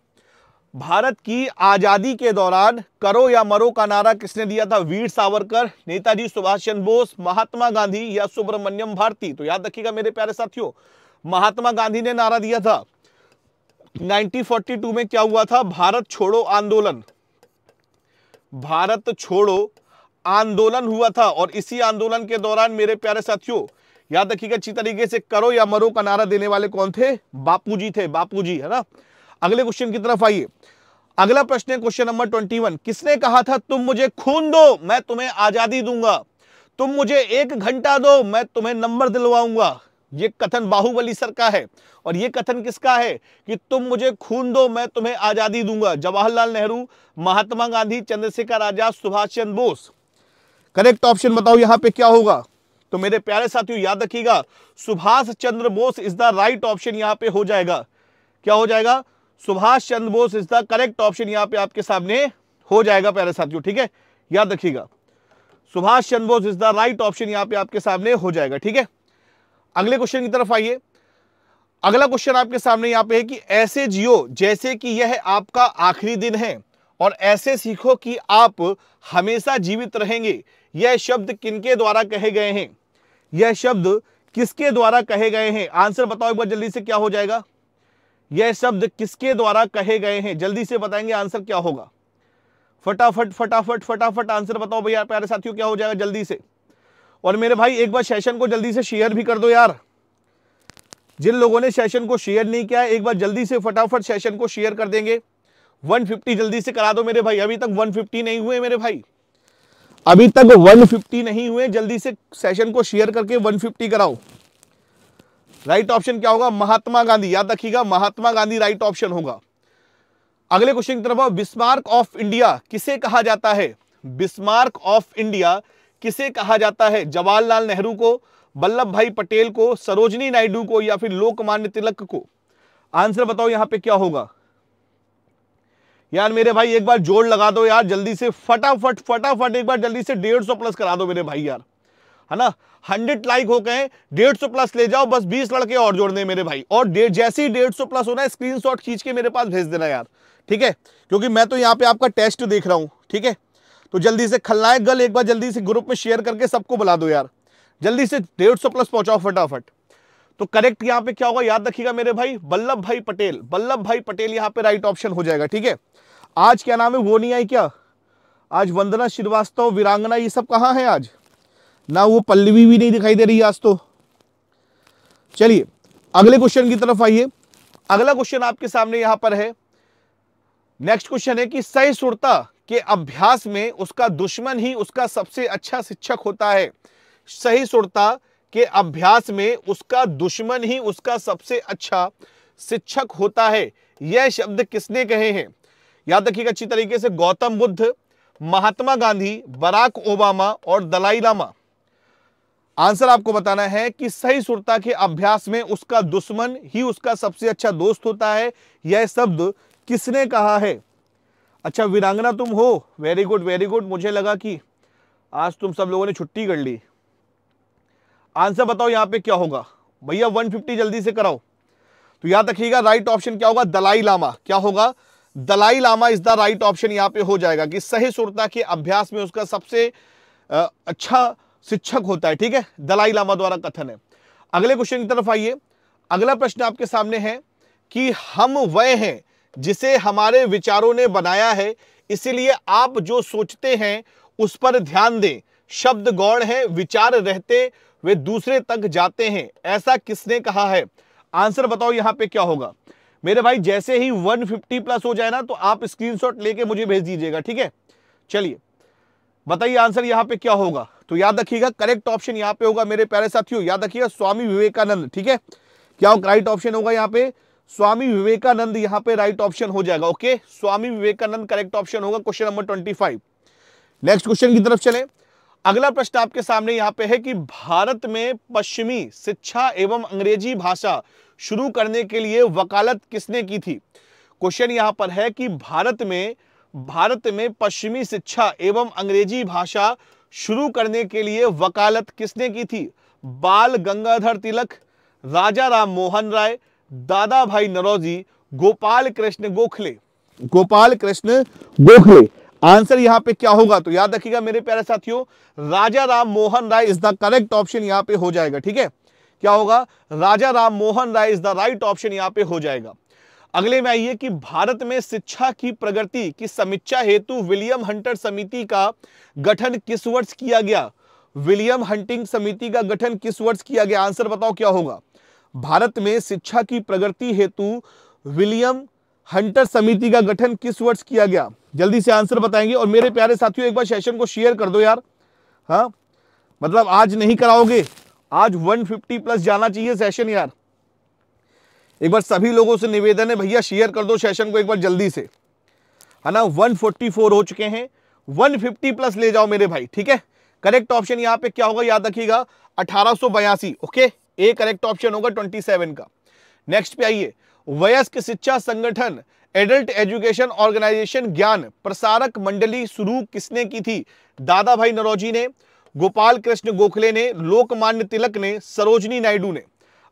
भारत की आजादी के दौरान करो या मरो का नारा किसने दिया था वीर सावरकर नेताजी सुभाष चंद्र बोस महात्मा गांधी या सुब्रमण्यम भारती तो याद रखिएगा मेरे प्यारे साथियों महात्मा गांधी ने नारा दिया था 1942 में क्या हुआ था भारत छोड़ो आंदोलन भारत छोड़ो आंदोलन हुआ था और इसी आंदोलन के दौरान मेरे प्यारे साथियों याद रखिएगा अच्छी तरीके से करो या मरो का नारा देने वाले कौन थे बापूजी थे बापूजी है ना अगले क्वेश्चन की तरफ आइए अगला प्रश्न है क्वेश्चन नंबर ट्वेंटी वन किसने कहा था तुम मुझे खून दो मैं तुम्हें आजादी दूंगा तुम मुझे एक घंटा दो मैं तुम्हें नंबर दिलवाऊंगा ये कथन बाहुबली सर का है और ये कथन किसका है कि तुम मुझे खून दो मैं तुम्हें आजादी दूंगा जवाहरलाल नेहरू महात्मा गांधी चंद्रशेखर आजाद सुभाष चंद्र बोस करेक्ट ऑप्शन बताओ यहां पे क्या होगा तो मेरे प्यारे साथियों याद रखिएगा Subhash Chandra Bose is the right option यहां पे हो जाएगा क्या हो जाएगा Subhash Chandra Bose is the correct option यहां पे आपके सामने हो जाएगा प्यारे साथियों ठीक है याद रखिएगा Subhash Chandra Bose is the right option यहां पे आपके सामने हो जाएगा ठीक है अगले क्वेश्चन की तरफ आइए अगला क्वेश्चन आपके सामने यहां पे है कि ऐसे जियो जैसे कि यह आपका आखिरी दिन है और ऐसे सीखो कि आप हमेशा जीवित रहेंगे यह शब्द किनके द्वारा कहे गए हैं यह शब्द किसके द्वारा कहे गए हैं आंसर बताओ एक बार जल्दी से क्या हो जाएगा यह शब्द किसके द्वारा कहे गए हैं जल्दी से बताएंगे आंसर क्या होगा फटाफट फटाफट फटाफट आंसर बताओ भैया प्यारे साथियों क्या हो जाएगा जल्दी से और मेरे भाई एक बार सेशन को जल्दी से शेयर भी कर दो यार जिन लोगों ने सेशन को शेयर नहीं किया एक बार जल्दी से फटाफट सेशन को शेयर कर देंगे 150 जल्दी से करा दो मेरे भाई अभी तक 150 नहीं हुए मेरे भाई अभी तक 150 नहीं हुए जल्दी से सेशन को शेयर करके 150 कराओ राइट ऑप्शन क्या होगा महात्मा गांधी याद रखिएगा महात्मा गांधी राइट ऑप्शन होगा अगले क्वेश्चन की तरफ आओ बिस्मार्क ऑफ इंडिया किसे कहा जाता है बिस्मार्क ऑफ इंडिया किसे कहा जाता है जवाहरलाल नेहरू को वल्लभ भाई पटेल को सरोजनी नायडू को या फिर लोकमान्य तिलक को आंसर बताओ यहां पे क्या होगा यार मेरे भाई एक बार जोड़ लगा दो यार जल्दी से फटाफट फटाफट एक बार जल्दी से डेढ़ सौ प्लस करा दो मेरे भाई यार है ना हंड्रेड लाइक हो गए डेढ़ सौ प्लस ले जाओ बस बीस लड़के और जोड़ने मेरे भाई और जैसे ही डेढ़ सौ प्लस होना है स्क्रीन शॉट खींच के मेरे पास भेज देना यार ठीक है क्योंकि मैं तो यहाँ पे आपका टेस्ट देख रहा हूँ ठीक है तो जल्दी से खलनायक गल एक बार जल्दी से ग्रुप में शेयर करके सबको बुला दो यार जल्दी से डेढ़ सौ प्लस पहुंचाओ फटाफट तो करेक्ट यहाँ पे क्या होगा याद रखिएगा मेरे भाई बल्लभ भाई पटेल बल्लभ भाई पटेल यहाँ पे राइट ऑप्शन हो जाएगा ठीक है आज क्या नाम है वो नहीं आई क्या आज वंदना श्रीवास्तव वीरांगना ये सब कहाँ है आज ना वो पल्लवी भी नहीं दिखाई दे रही आज तो चलिए अगले क्वेश्चन की तरफ आइए अगला क्वेश्चन आपके सामने यहां पर है नेक्स्ट क्वेश्चन है कि सही सुरता के अभ्यास में उसका दुश्मन ही उसका सबसे अच्छा शिक्षक होता है सही सुरता के अभ्यास में उसका दुश्मन ही उसका सबसे अच्छा शिक्षक होता है यह शब्द किसने कहे हैं याद रखिएगा अच्छी तरीके से गौतम बुद्ध महात्मा गांधी बराक ओबामा और दलाई लामा आंसर आपको बताना है कि सही सुरता के अभ्यास में उसका दुश्मन ही उसका सबसे अच्छा दोस्त होता है यह शब्द किसने कहा है अच्छा वीरांगना तुम हो वेरी गुड वेरी गुड मुझे लगा कि आज तुम सब लोगों ने छुट्टी कर ली आंसर बताओ यहां पे क्या होगा भैया 150 जल्दी से कराओ तो याद रखिएगा राइट ऑप्शन क्या होगा दलाई लामा क्या होगा Dalai Lama is the right option यहां पे हो जाएगा कि सही सुरता के अभ्यास में उसका सबसे अच्छा शिक्षक होता है ठीक है दलाई लामा द्वारा कथन है अगले क्वेश्चन की तरफ आइए अगला प्रश्न आपके सामने है कि हम वह हैं जिसे हमारे विचारों ने बनाया है इसीलिए आप जो सोचते हैं उस पर ध्यान दें शब्द गौण है विचार रहते वे दूसरे तक जाते हैं ऐसा किसने कहा है आंसर बताओ यहां पे क्या होगा मेरे भाई जैसे ही 150 प्लस हो जाए ना तो आप स्क्रीनशॉट लेके मुझे भेज दीजिएगा ठीक है चलिए बताइए आंसर यहाँ पे क्या होगा तो याद रखिएगा करेक्ट ऑप्शन यहां पे होगा मेरे प्यारे साथियों याद रखिएगा स्वामी विवेकानंद ठीक है क्या राइट ऑप्शन होगा यहाँ पे स्वामी विवेकानंद यहाँ पे राइट ऑप्शन हो जाएगा okay Swami Vivekananda correct option होगा question number twenty five next question की तरफ चले अगला प्रश्न आपके सामने यहाँ पे है कि भारत में पश्चिमी शिक्षा एवं अंग्रेजी भाषा शुरू करने के लिए वकालत किसने की थी क्वेश्चन यहाँ पर है कि भारत में भारत में पश्चिमी शिक्षा एवं अंग्रेजी भाषा शुरू करने के लिए वकालत किसने की थी बाल गंगाधर तिलक राजा राम मोहन राय दादा भाई नरौजी गोपाल कृष्ण गोखले गोपाल कृष्ण गोखले आंसर यहाँ पे क्या होगा तो याद रखिएगा मेरे प्यारे साथियों Raja Ram Mohan Roy is the correct option यहाँ पे हो जाएगा ठीक है क्या होगा Raja Ram Mohan Roy is the right option यहां पे हो जाएगा अगले में आइए कि भारत में शिक्षा की प्रगति की समीक्षा हेतु विलियम हंटर समिति का गठन किस वर्ष किया गया विलियम हंटिंग समिति का गठन किस वर्ष किया गया आंसर बताओ क्या होगा भारत में शिक्षा की प्रगति हेतु विलियम हंटर समिति का गठन किस वर्ष किया गया जल्दी से आंसर बताएंगे और मेरे प्यारे साथियों एक बार सेशन को शेयर कर दो यार हाँ मतलब आज नहीं कराओगे आज 150 प्लस जाना चाहिए सेशन यार एक बार सभी लोगों से निवेदन है भैया शेयर कर दो सेशन को एक बार जल्दी से है ना 144 हो चुके हैं 150 प्लस ले जाओ मेरे भाई ठीक है करेक्ट ऑप्शन यहां पे क्या होगा याद रखिएगा अठारह ओके ए करेक्ट ऑप्शन होगा 27 का नेक्स्ट पे आइए वयस्क शिक्षा संगठन एडल्ट एजुकेशन ऑर्गेनाइजेशन ज्ञान प्रसारक मंडली शुरू किसने की थी दादा भाई नरोजी ने गोपाल कृष्ण गोखले ने लोकमान्य तिलक ने सरोजनी नायडू ने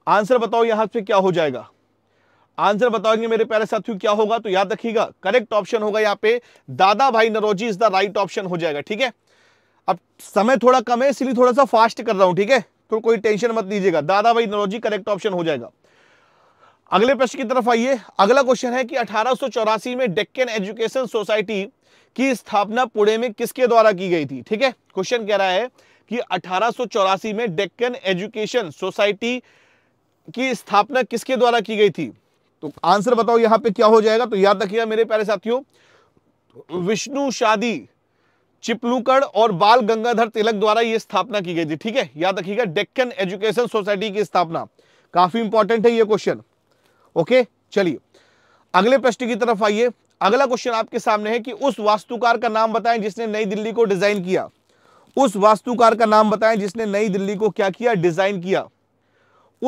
आंसर बताओ यहां पे क्या हो जाएगा आंसर बताओगे मेरे प्यारे साथियों क्या होगा तो याद रखिएगा करेक्ट ऑप्शन होगा यहां पे Dadabhai Naoroji is the right option हो जाएगा ठीक है अब समय थोड़ा कम है इसलिए थोड़ा सा फास्ट कर रहा हूं ठीक है तो कोई टेंशन मत लीजिएगा दादा भाई नरोजी करेक्ट ऑप्शन हो जाएगा अगले प्रश्न की तरफ आइए अगला क्वेश्चन है कि अठारह में डेक्कन एजुकेशन सोसाइटी की स्थापना पुणे में किसके द्वारा की गई थी ठीक है क्वेश्चन कह रहा है कि अठारह में डेक्कन एजुकेशन सोसाइटी की स्थापना किसके द्वारा की गई थी तो आंसर बताओ यहाँ पे क्या हो जाएगा तो याद रखिएगा मेरे प्यारे साथियों विष्णु शादी चिपलूकड़ और बाल गंगाधर तिलक द्वारा यह स्थापना की गई थी ठीक है याद रखिएगा डेक्कन एजुकेशन सोसाइटी की स्थापना काफी इंपॉर्टेंट है यह क्वेश्चन ओके चलिए अगले प्रश्न की तरफ आइए अगला क्वेश्चन आपके सामने है कि उस वास्तुकार का नाम बताएं जिसने नई दिल्ली को डिजाइन किया उस वास्तुकार का नाम बताएं जिसने नई दिल्ली को क्या किया डिजाइन किया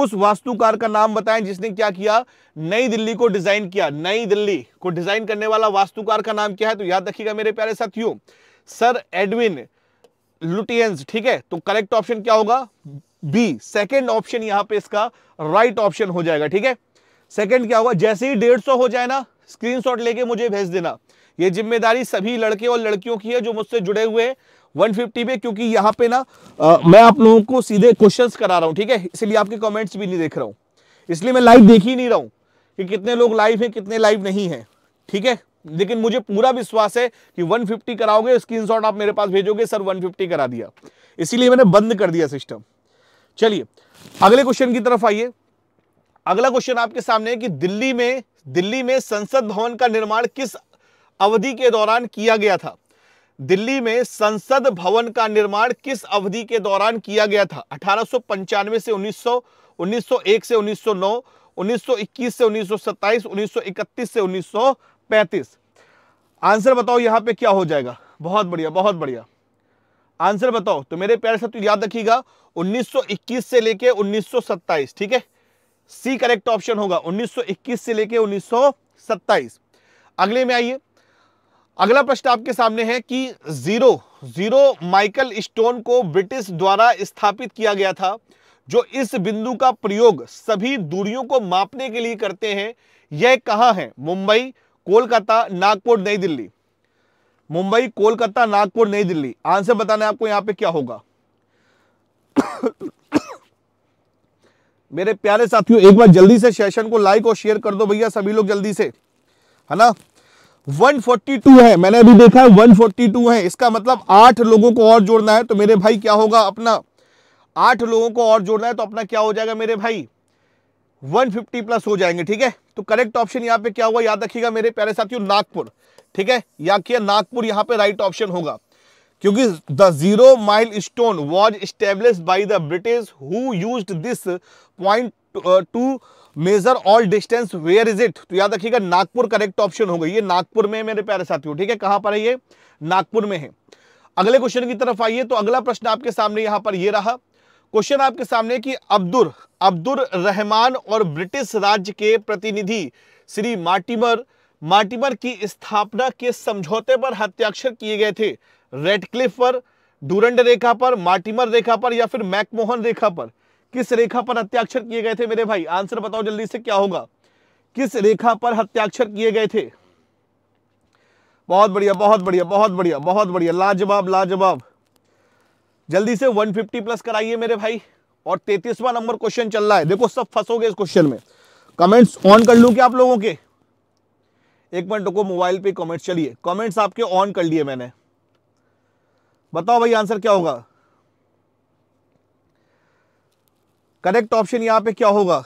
उस वास्तुकार का नाम बताएं जिसने क्या किया नई दिल्ली को डिजाइन किया नई दिल्ली को डिजाइन करने वाला वास्तुकार का नाम क्या है तो याद रखिएगा मेरे प्यारे साथियों सर एडविन लुटियंस ठीक है तो करेक्ट ऑप्शन क्या होगा बी सेकेंड ऑप्शन यहां पे इसका राइट right ऑप्शन हो जाएगा ठीक है सेकंड क्या होगा जैसे ही डेढ़ सौ हो जाए ना स्क्रीनशॉट लेके मुझे भेज देना ये जिम्मेदारी सभी लड़के और लड़कियों की है जो मुझसे जुड़े हुए हैं 150 पे क्योंकि यहाँ पे ना आ, मैं आप लोगों को सीधे क्वेश्चन करा रहा हूँ ठीक है इसलिए आपके कॉमेंट्स भी नहीं देख रहा हूँ इसलिए मैं लाइव देख ही नहीं रहा हूँ कि कितने लोग लाइव है कितने लाइव नहीं है ठीक है लेकिन मुझे पूरा विश्वास है कि 150 कराओगे स्क्रीनशॉट आप मेरे पास भेजोगे सर 150 करा दिया इसीलिए मैंने बंद कर दिया सिस्टम चलिए अगले क्वेश्चन की तरफ आइए अगला क्वेश्चन आपके सामने है कि दिल्ली में दिल्ली में संसद भवन का निर्माण किस अवधि के दौरान किया गया था दिल्ली में संसद भवन का निर्माण किस अवधि के दौरान किया गया था अठारह से 1900 1901 से 1909 1921 से 1927 1931 से 1935 आंसर बताओ यहाँ पे क्या हो जाएगा बहुत बढ़िया बहुत बढ़िया आंसर बताओ तो मेरे प्यारे तो याद रखिएगा 1921 से लेके 1927 ठीक है सी करेक्ट ऑप्शन होगा 1921 से लेके 1927 अगले में आइए अगला प्रश्न आपके सामने है कि जीरो जीरो माइकल स्टोन को ब्रिटिश द्वारा स्थापित किया गया था जो इस बिंदु का प्रयोग सभी दूरियों को मापने के लिए करते हैं यह कहाँ है मुंबई कोलकाता नागपुर नई दिल्ली मुंबई कोलकाता नागपुर नई दिल्ली आंसर बताना है आपको यहां पे क्या होगा मेरे प्यारे साथियों एक बार जल्दी से सेशन को लाइक और शेयर कर दो भैया सभी लोग जल्दी से है ना 142 है मैंने अभी देखा है 142 है इसका मतलब आठ लोगों को और जोड़ना है तो मेरे भाई क्या होगा अपना आठ लोगों को और जोड़ना है तो अपना क्या हो जाएगा मेरे भाई 150 प्लस हो जाएंगे ठीक है तो करेक्ट ऑप्शन यहाँ पे क्या हुआ याद रखिएगा मेरे प्यारे साथियों नागपुर ठीक है या किया नागपुर यहाँ पे राइट ऑप्शन होगा क्योंकि the zero milestone was establish by the British who use this point to measure all distance where is it तो याद रखिएगा नागपुर करेक्ट ऑप्शन होगा ये नागपुर में मेरे प्यारे साथियों ठीक है कहां पर है ये नागपुर में है अगले क्वेश्चन की तरफ आइए तो अगला प्रश्न आपके सामने यहां पर ये रहा क्वेश्चन आपके सामने कि अब्दुल अब्दुल रहमान और ब्रिटिश राज्य के प्रतिनिधि श्री मार्टिमर मार्टिमर की स्थापना के समझौते पर हस्ताक्षर किए गए थे रेडक्लिफ पर डूरंड रेखा पर मार्टिमर रेखा पर या फिर मैकमोहन रेखा पर किस रेखा पर हत्याक्षर किए गए थे मेरे भाई आंसर बताओ जल्दी से क्या होगा किस रेखा पर हत्याक्षर किए गए थे बहुत बढ़िया बहुत बढ़िया बहुत बढ़िया बहुत बढ़िया लाजवाब लाजवाब जल्दी से 150 प्लस कराइए मेरे भाई और तैतीसवां नंबर क्वेश्चन चल रहा है देखो सब फंसोगे इस क्वेश्चन में कमेंट्स ऑन कर लू क्या आप लोगों के एक मिनट रुको मोबाइल पे कमेंट चलिए कमेंट्स आपके ऑन कर लिए मैंने बताओ भाई आंसर क्या होगा करेक्ट ऑप्शन यहां पे क्या होगा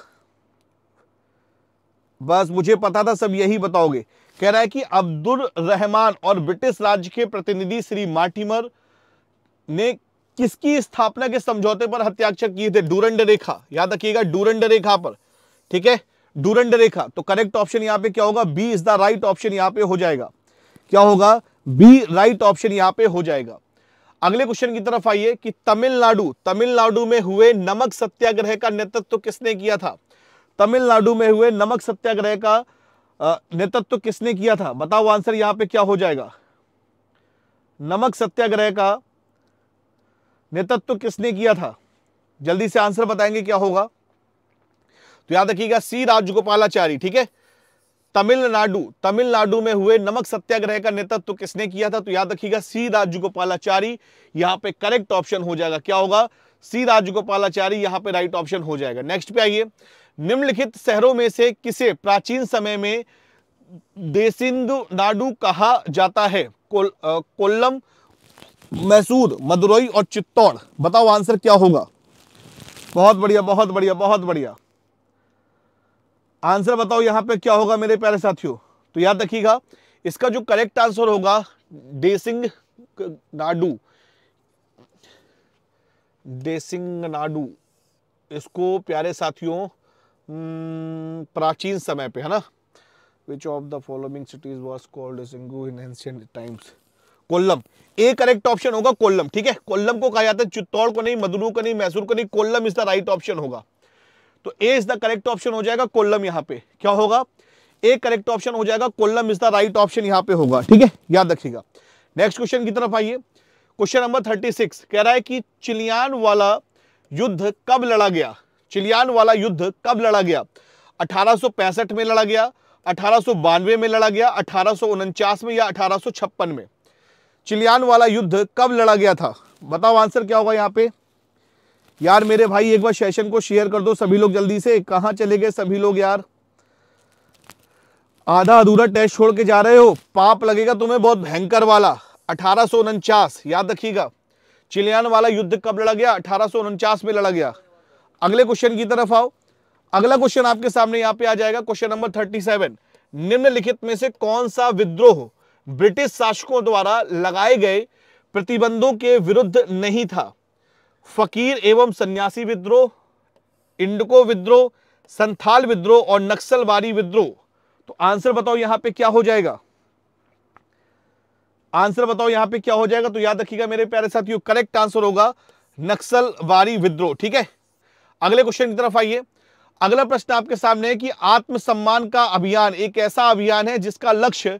बस मुझे पता था सब यही बताओगे कह रहा है कि अब्दुल रहमान और ब्रिटिश राज्य के प्रतिनिधि श्री मार्टिमर ने किसकी स्थापना के समझौते पर हत्याक्षर किए थे डूरंड रेखा याद रखिएगा डूरंड रेखा पर ठीक है डूरंड रेखा तो करेक्ट ऑप्शन यहां पे क्या होगा B is the right option यहां पे हो जाएगा क्या होगा बी राइट ऑप्शन यहां पे हो जाएगा अगले क्वेश्चन की तरफ आइए कि तमिलनाडु तमिलनाडु में हुए नमक सत्याग्रह का नेतृत्व तो किसने किया था तमिलनाडु में हुए नमक सत्याग्रह का नेतृत्व तो किसने किया था बताओ आंसर यहां पे क्या हो जाएगा नमक सत्याग्रह का नेतृत्व तो किसने किया था जल्दी से आंसर बताएंगे क्या होगा तो याद रखिएगा सी राजगोपालाचारी ठीक है तमिलनाडु तमिलनाडु में हुए नमक सत्याग्रह का नेतृत्व तो किसने किया था तो याद रखिएगा सी राजगोपालाचारी यहाँ पे करेक्ट ऑप्शन हो जाएगा क्या होगा सी राजगोपालाचारी यहां पे राइट ऑप्शन हो जाएगा नेक्स्ट पे आइए निम्नलिखित शहरों में से किसे प्राचीन समय में देसिंधु नाडु कहा जाता है कोल, कोल्लम मैसूर मदुरई और चित्तौड़ बताओ आंसर क्या होगा बहुत बढ़िया बहुत बढ़िया बहुत बढ़िया आंसर बताओ यहाँ पे क्या होगा मेरे प्यारे साथियों तो याद रखिएगा इसका जो करेक्ट आंसर होगा डेसिंग नाडू डेसिंग नाडू इसको प्यारे साथियों हम्म, प्राचीन समय पे है ना which of the following cities was called सिंगू in ancient times Kollam A correct option होगा कोल्लम ठीक है कोल्लम को कहा जाता है चित्तौड़ को नहीं मदुरू को नहीं मैसूर को नहीं कोल्लम इस द राइट ऑप्शन होगा तो A is the correct option हो जाएगा कोल्लम यहां पे क्या होगा ए करेक्ट ऑप्शन हो जाएगा Kollam is the right option यहां पे होगा ठीक है याद रखिएगा नेक्स्ट क्वेश्चन की तरफ आइए क्वेश्चन नंबर थर्टी सिक्स कह रहा है कि चिलियान वाला युद्ध कब लड़ा गया चिलियान वाला युद्ध कब लड़ा गया 1865 में लड़ा गया अठारह में लड़ा गया अठारह में या अठारह में चिलियान वाला युद्ध कब लड़ा गया था बताओ आंसर क्या होगा यहाँ पे यार मेरे भाई एक बार सेशन को शेयर कर दो सभी लोग जल्दी से कहाँ चले गए सभी लोग यार आधा अधूरा टेस्ट छोड़ के जा रहे हो पाप लगेगा तुम्हें बहुत भयंकर वाला अठारह याद रखिएगा चिलियान वाला युद्ध कब लड़ा गया अठारह में लड़ा गया अगले क्वेश्चन की तरफ आओ अगला क्वेश्चन आपके सामने यहाँ पे आ जाएगा क्वेश्चन नंबर थर्टी सेवन निम्नलिखित में से कौन सा विद्रोह ब्रिटिश शासकों द्वारा लगाए गए प्रतिबंधों के विरुद्ध नहीं था फकीर एवं सन्यासी विद्रोह इंडको विद्रोह संथाल विद्रोह और नक्सलवादी विद्रोह तो आंसर बताओ यहां पे क्या हो जाएगा आंसर बताओ यहां पे क्या हो जाएगा तो याद रखिएगा मेरे प्यारे साथियों करेक्ट आंसर होगा नक्सलवादी विद्रोह ठीक है अगले क्वेश्चन की तरफ आइए अगला प्रश्न आपके सामने है कि आत्मसम्मान का अभियान एक ऐसा अभियान है जिसका लक्ष्य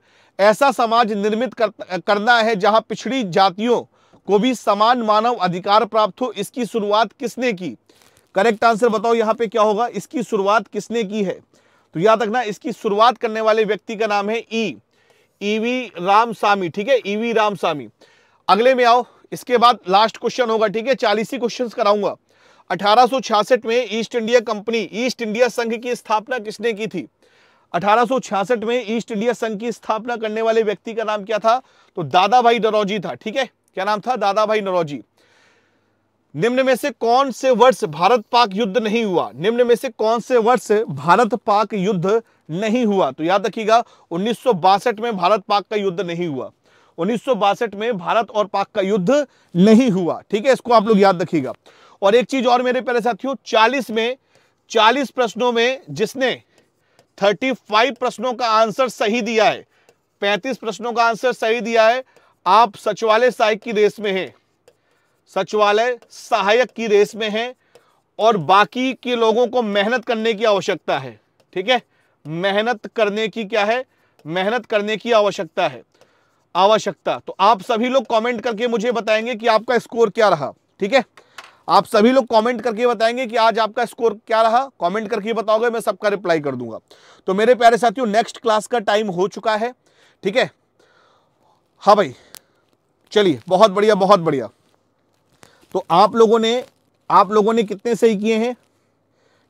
ऐसा समाज निर्मित कर, करना है जहां पिछड़ी जातियों को भी समान मानव अधिकार प्राप्त हो इसकी शुरुआत किसने की करेक्ट आंसर बताओ यहाँ पे क्या होगा इसकी शुरुआत किसने की है तो याद रखना इसकी शुरुआत करने वाले व्यक्ति का नाम है ई ईवी e रामसामी ठीक है ईवी e रामसामी अगले में आओ इसके बाद लास्ट क्वेश्चन होगा ठीक है चालीस ही क्वेश्चन कराऊंगा अठारह में East India company East India संघ की स्थापना किसने की थी 1866 में ईस्ट इंडिया संघ की स्थापना करने वाले व्यक्ति का नाम क्या था तो दादा भाई डरौजी था ठीक है क्या नाम था दादा भाई नरोजी निम्न में से कौन से वर्ष भारत पाक युद्ध नहीं हुआ निम्न में से कौन से वर्ष भारत पाक युद्ध नहीं हुआ तो याद रखिएगा उन्नीस में भारत पाक का युद्ध नहीं हुआ उन्नीस में भारत और पाक का युद्ध नहीं हुआ ठीक है इसको आप लोग याद रखिएगा और एक चीज और मेरे पहले साथियों 40 में 40 प्रश्नों में जिसने 35 प्रश्नों का आंसर सही दिया है 35 प्रश्नों का आंसर सही दिया है आप सचिवालय सहायक की रेस में हैं सचिवालय सहायक की रेस में हैं और बाकी के लोगों को मेहनत करने की आवश्यकता है ठीक है मेहनत करने की क्या है मेहनत करने की आवश्यकता है आवश्यकता तो आप सभी लोग कमेंट करके मुझे बताएंगे कि आपका स्कोर क्या रहा ठीक है आप सभी लोग कमेंट करके बताएंगे कि आज आपका स्कोर क्या रहा कमेंट करके बताओगे मैं सबका रिप्लाई कर दूंगा तो मेरे प्यारे साथियों नेक्स्ट क्लास का टाइम हो चुका है ठीक है हाँ भाई चलिए बहुत बढ़िया बहुत बढ़िया तो आप लोगों ने आप लोगों ने कितने सही किए हैं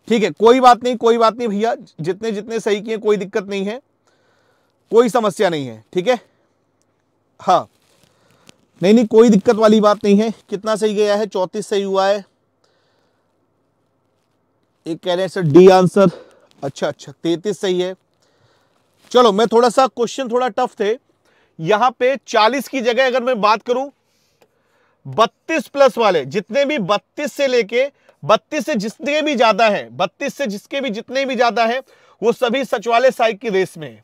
ठीक है कोई बात नहीं कोई बात नहीं भैया जितने जितने सही किए कोई दिक्कत नहीं है कोई समस्या नहीं है ठीक है हाँ नहीं नहीं कोई दिक्कत वाली बात नहीं है कितना सही गया है चौंतीस सही हुआ है एक कह रहे हैं सर डी आंसर अच्छा अच्छा तैतीस सही है चलो मैं थोड़ा सा क्वेश्चन थोड़ा टफ थे यहां पे 40 की जगह अगर मैं बात करूं 32 प्लस वाले जितने भी 32 से लेके 32 से जितने भी ज्यादा है 32 से जिसके भी जितने भी ज्यादा है वो सभी सचिवालय साइक की रेस में है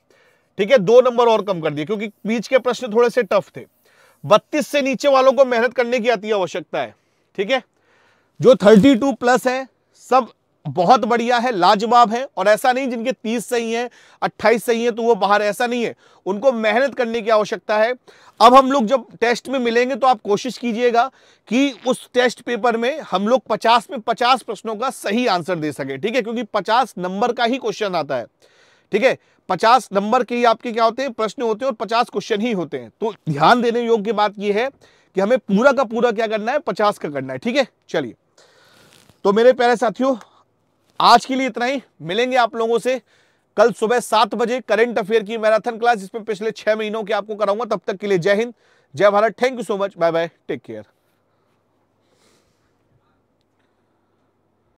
ठीक है दो नंबर और कम कर दिए क्योंकि बीच के प्रश्न थोड़े से टफ थे बत्तीस से नीचे वालों को मेहनत करने की अति आवश्यकता है ठीक है जो थर्टी टू प्लस है सब बहुत बढ़िया है लाजवाब है और ऐसा नहीं जिनके 30 सही हैं 28 सही हैं तो वो बाहर ऐसा नहीं है उनको मेहनत करने की आवश्यकता है अब हम लोग जब टेस्ट में मिलेंगे तो आप कोशिश कीजिएगा कि उस टेस्ट पेपर में हम लोग 50 में 50 प्रश्नों का सही आंसर दे सके ठीक है क्योंकि 50 नंबर का ही क्वेश्चन आता है ठीक है पचास नंबर के ही आपके क्या होते हैं प्रश्न होते हैं और पचास क्वेश्चन ही होते हैं तो ध्यान देने योग्य बात यह है कि हमें पूरा का पूरा क्या करना है पचास का करना है ठीक है चलिए तो मेरे प्यारे साथियों आज के लिए इतना ही मिलेंगे आप लोगों से कल सुबह सात बजे करेंट अफेयर की मैराथन क्लास जिसमें पिछले छह महीनों के आपको कराऊंगा तब तक के लिए जय हिंद जय Bharat thank you so much bye bye take care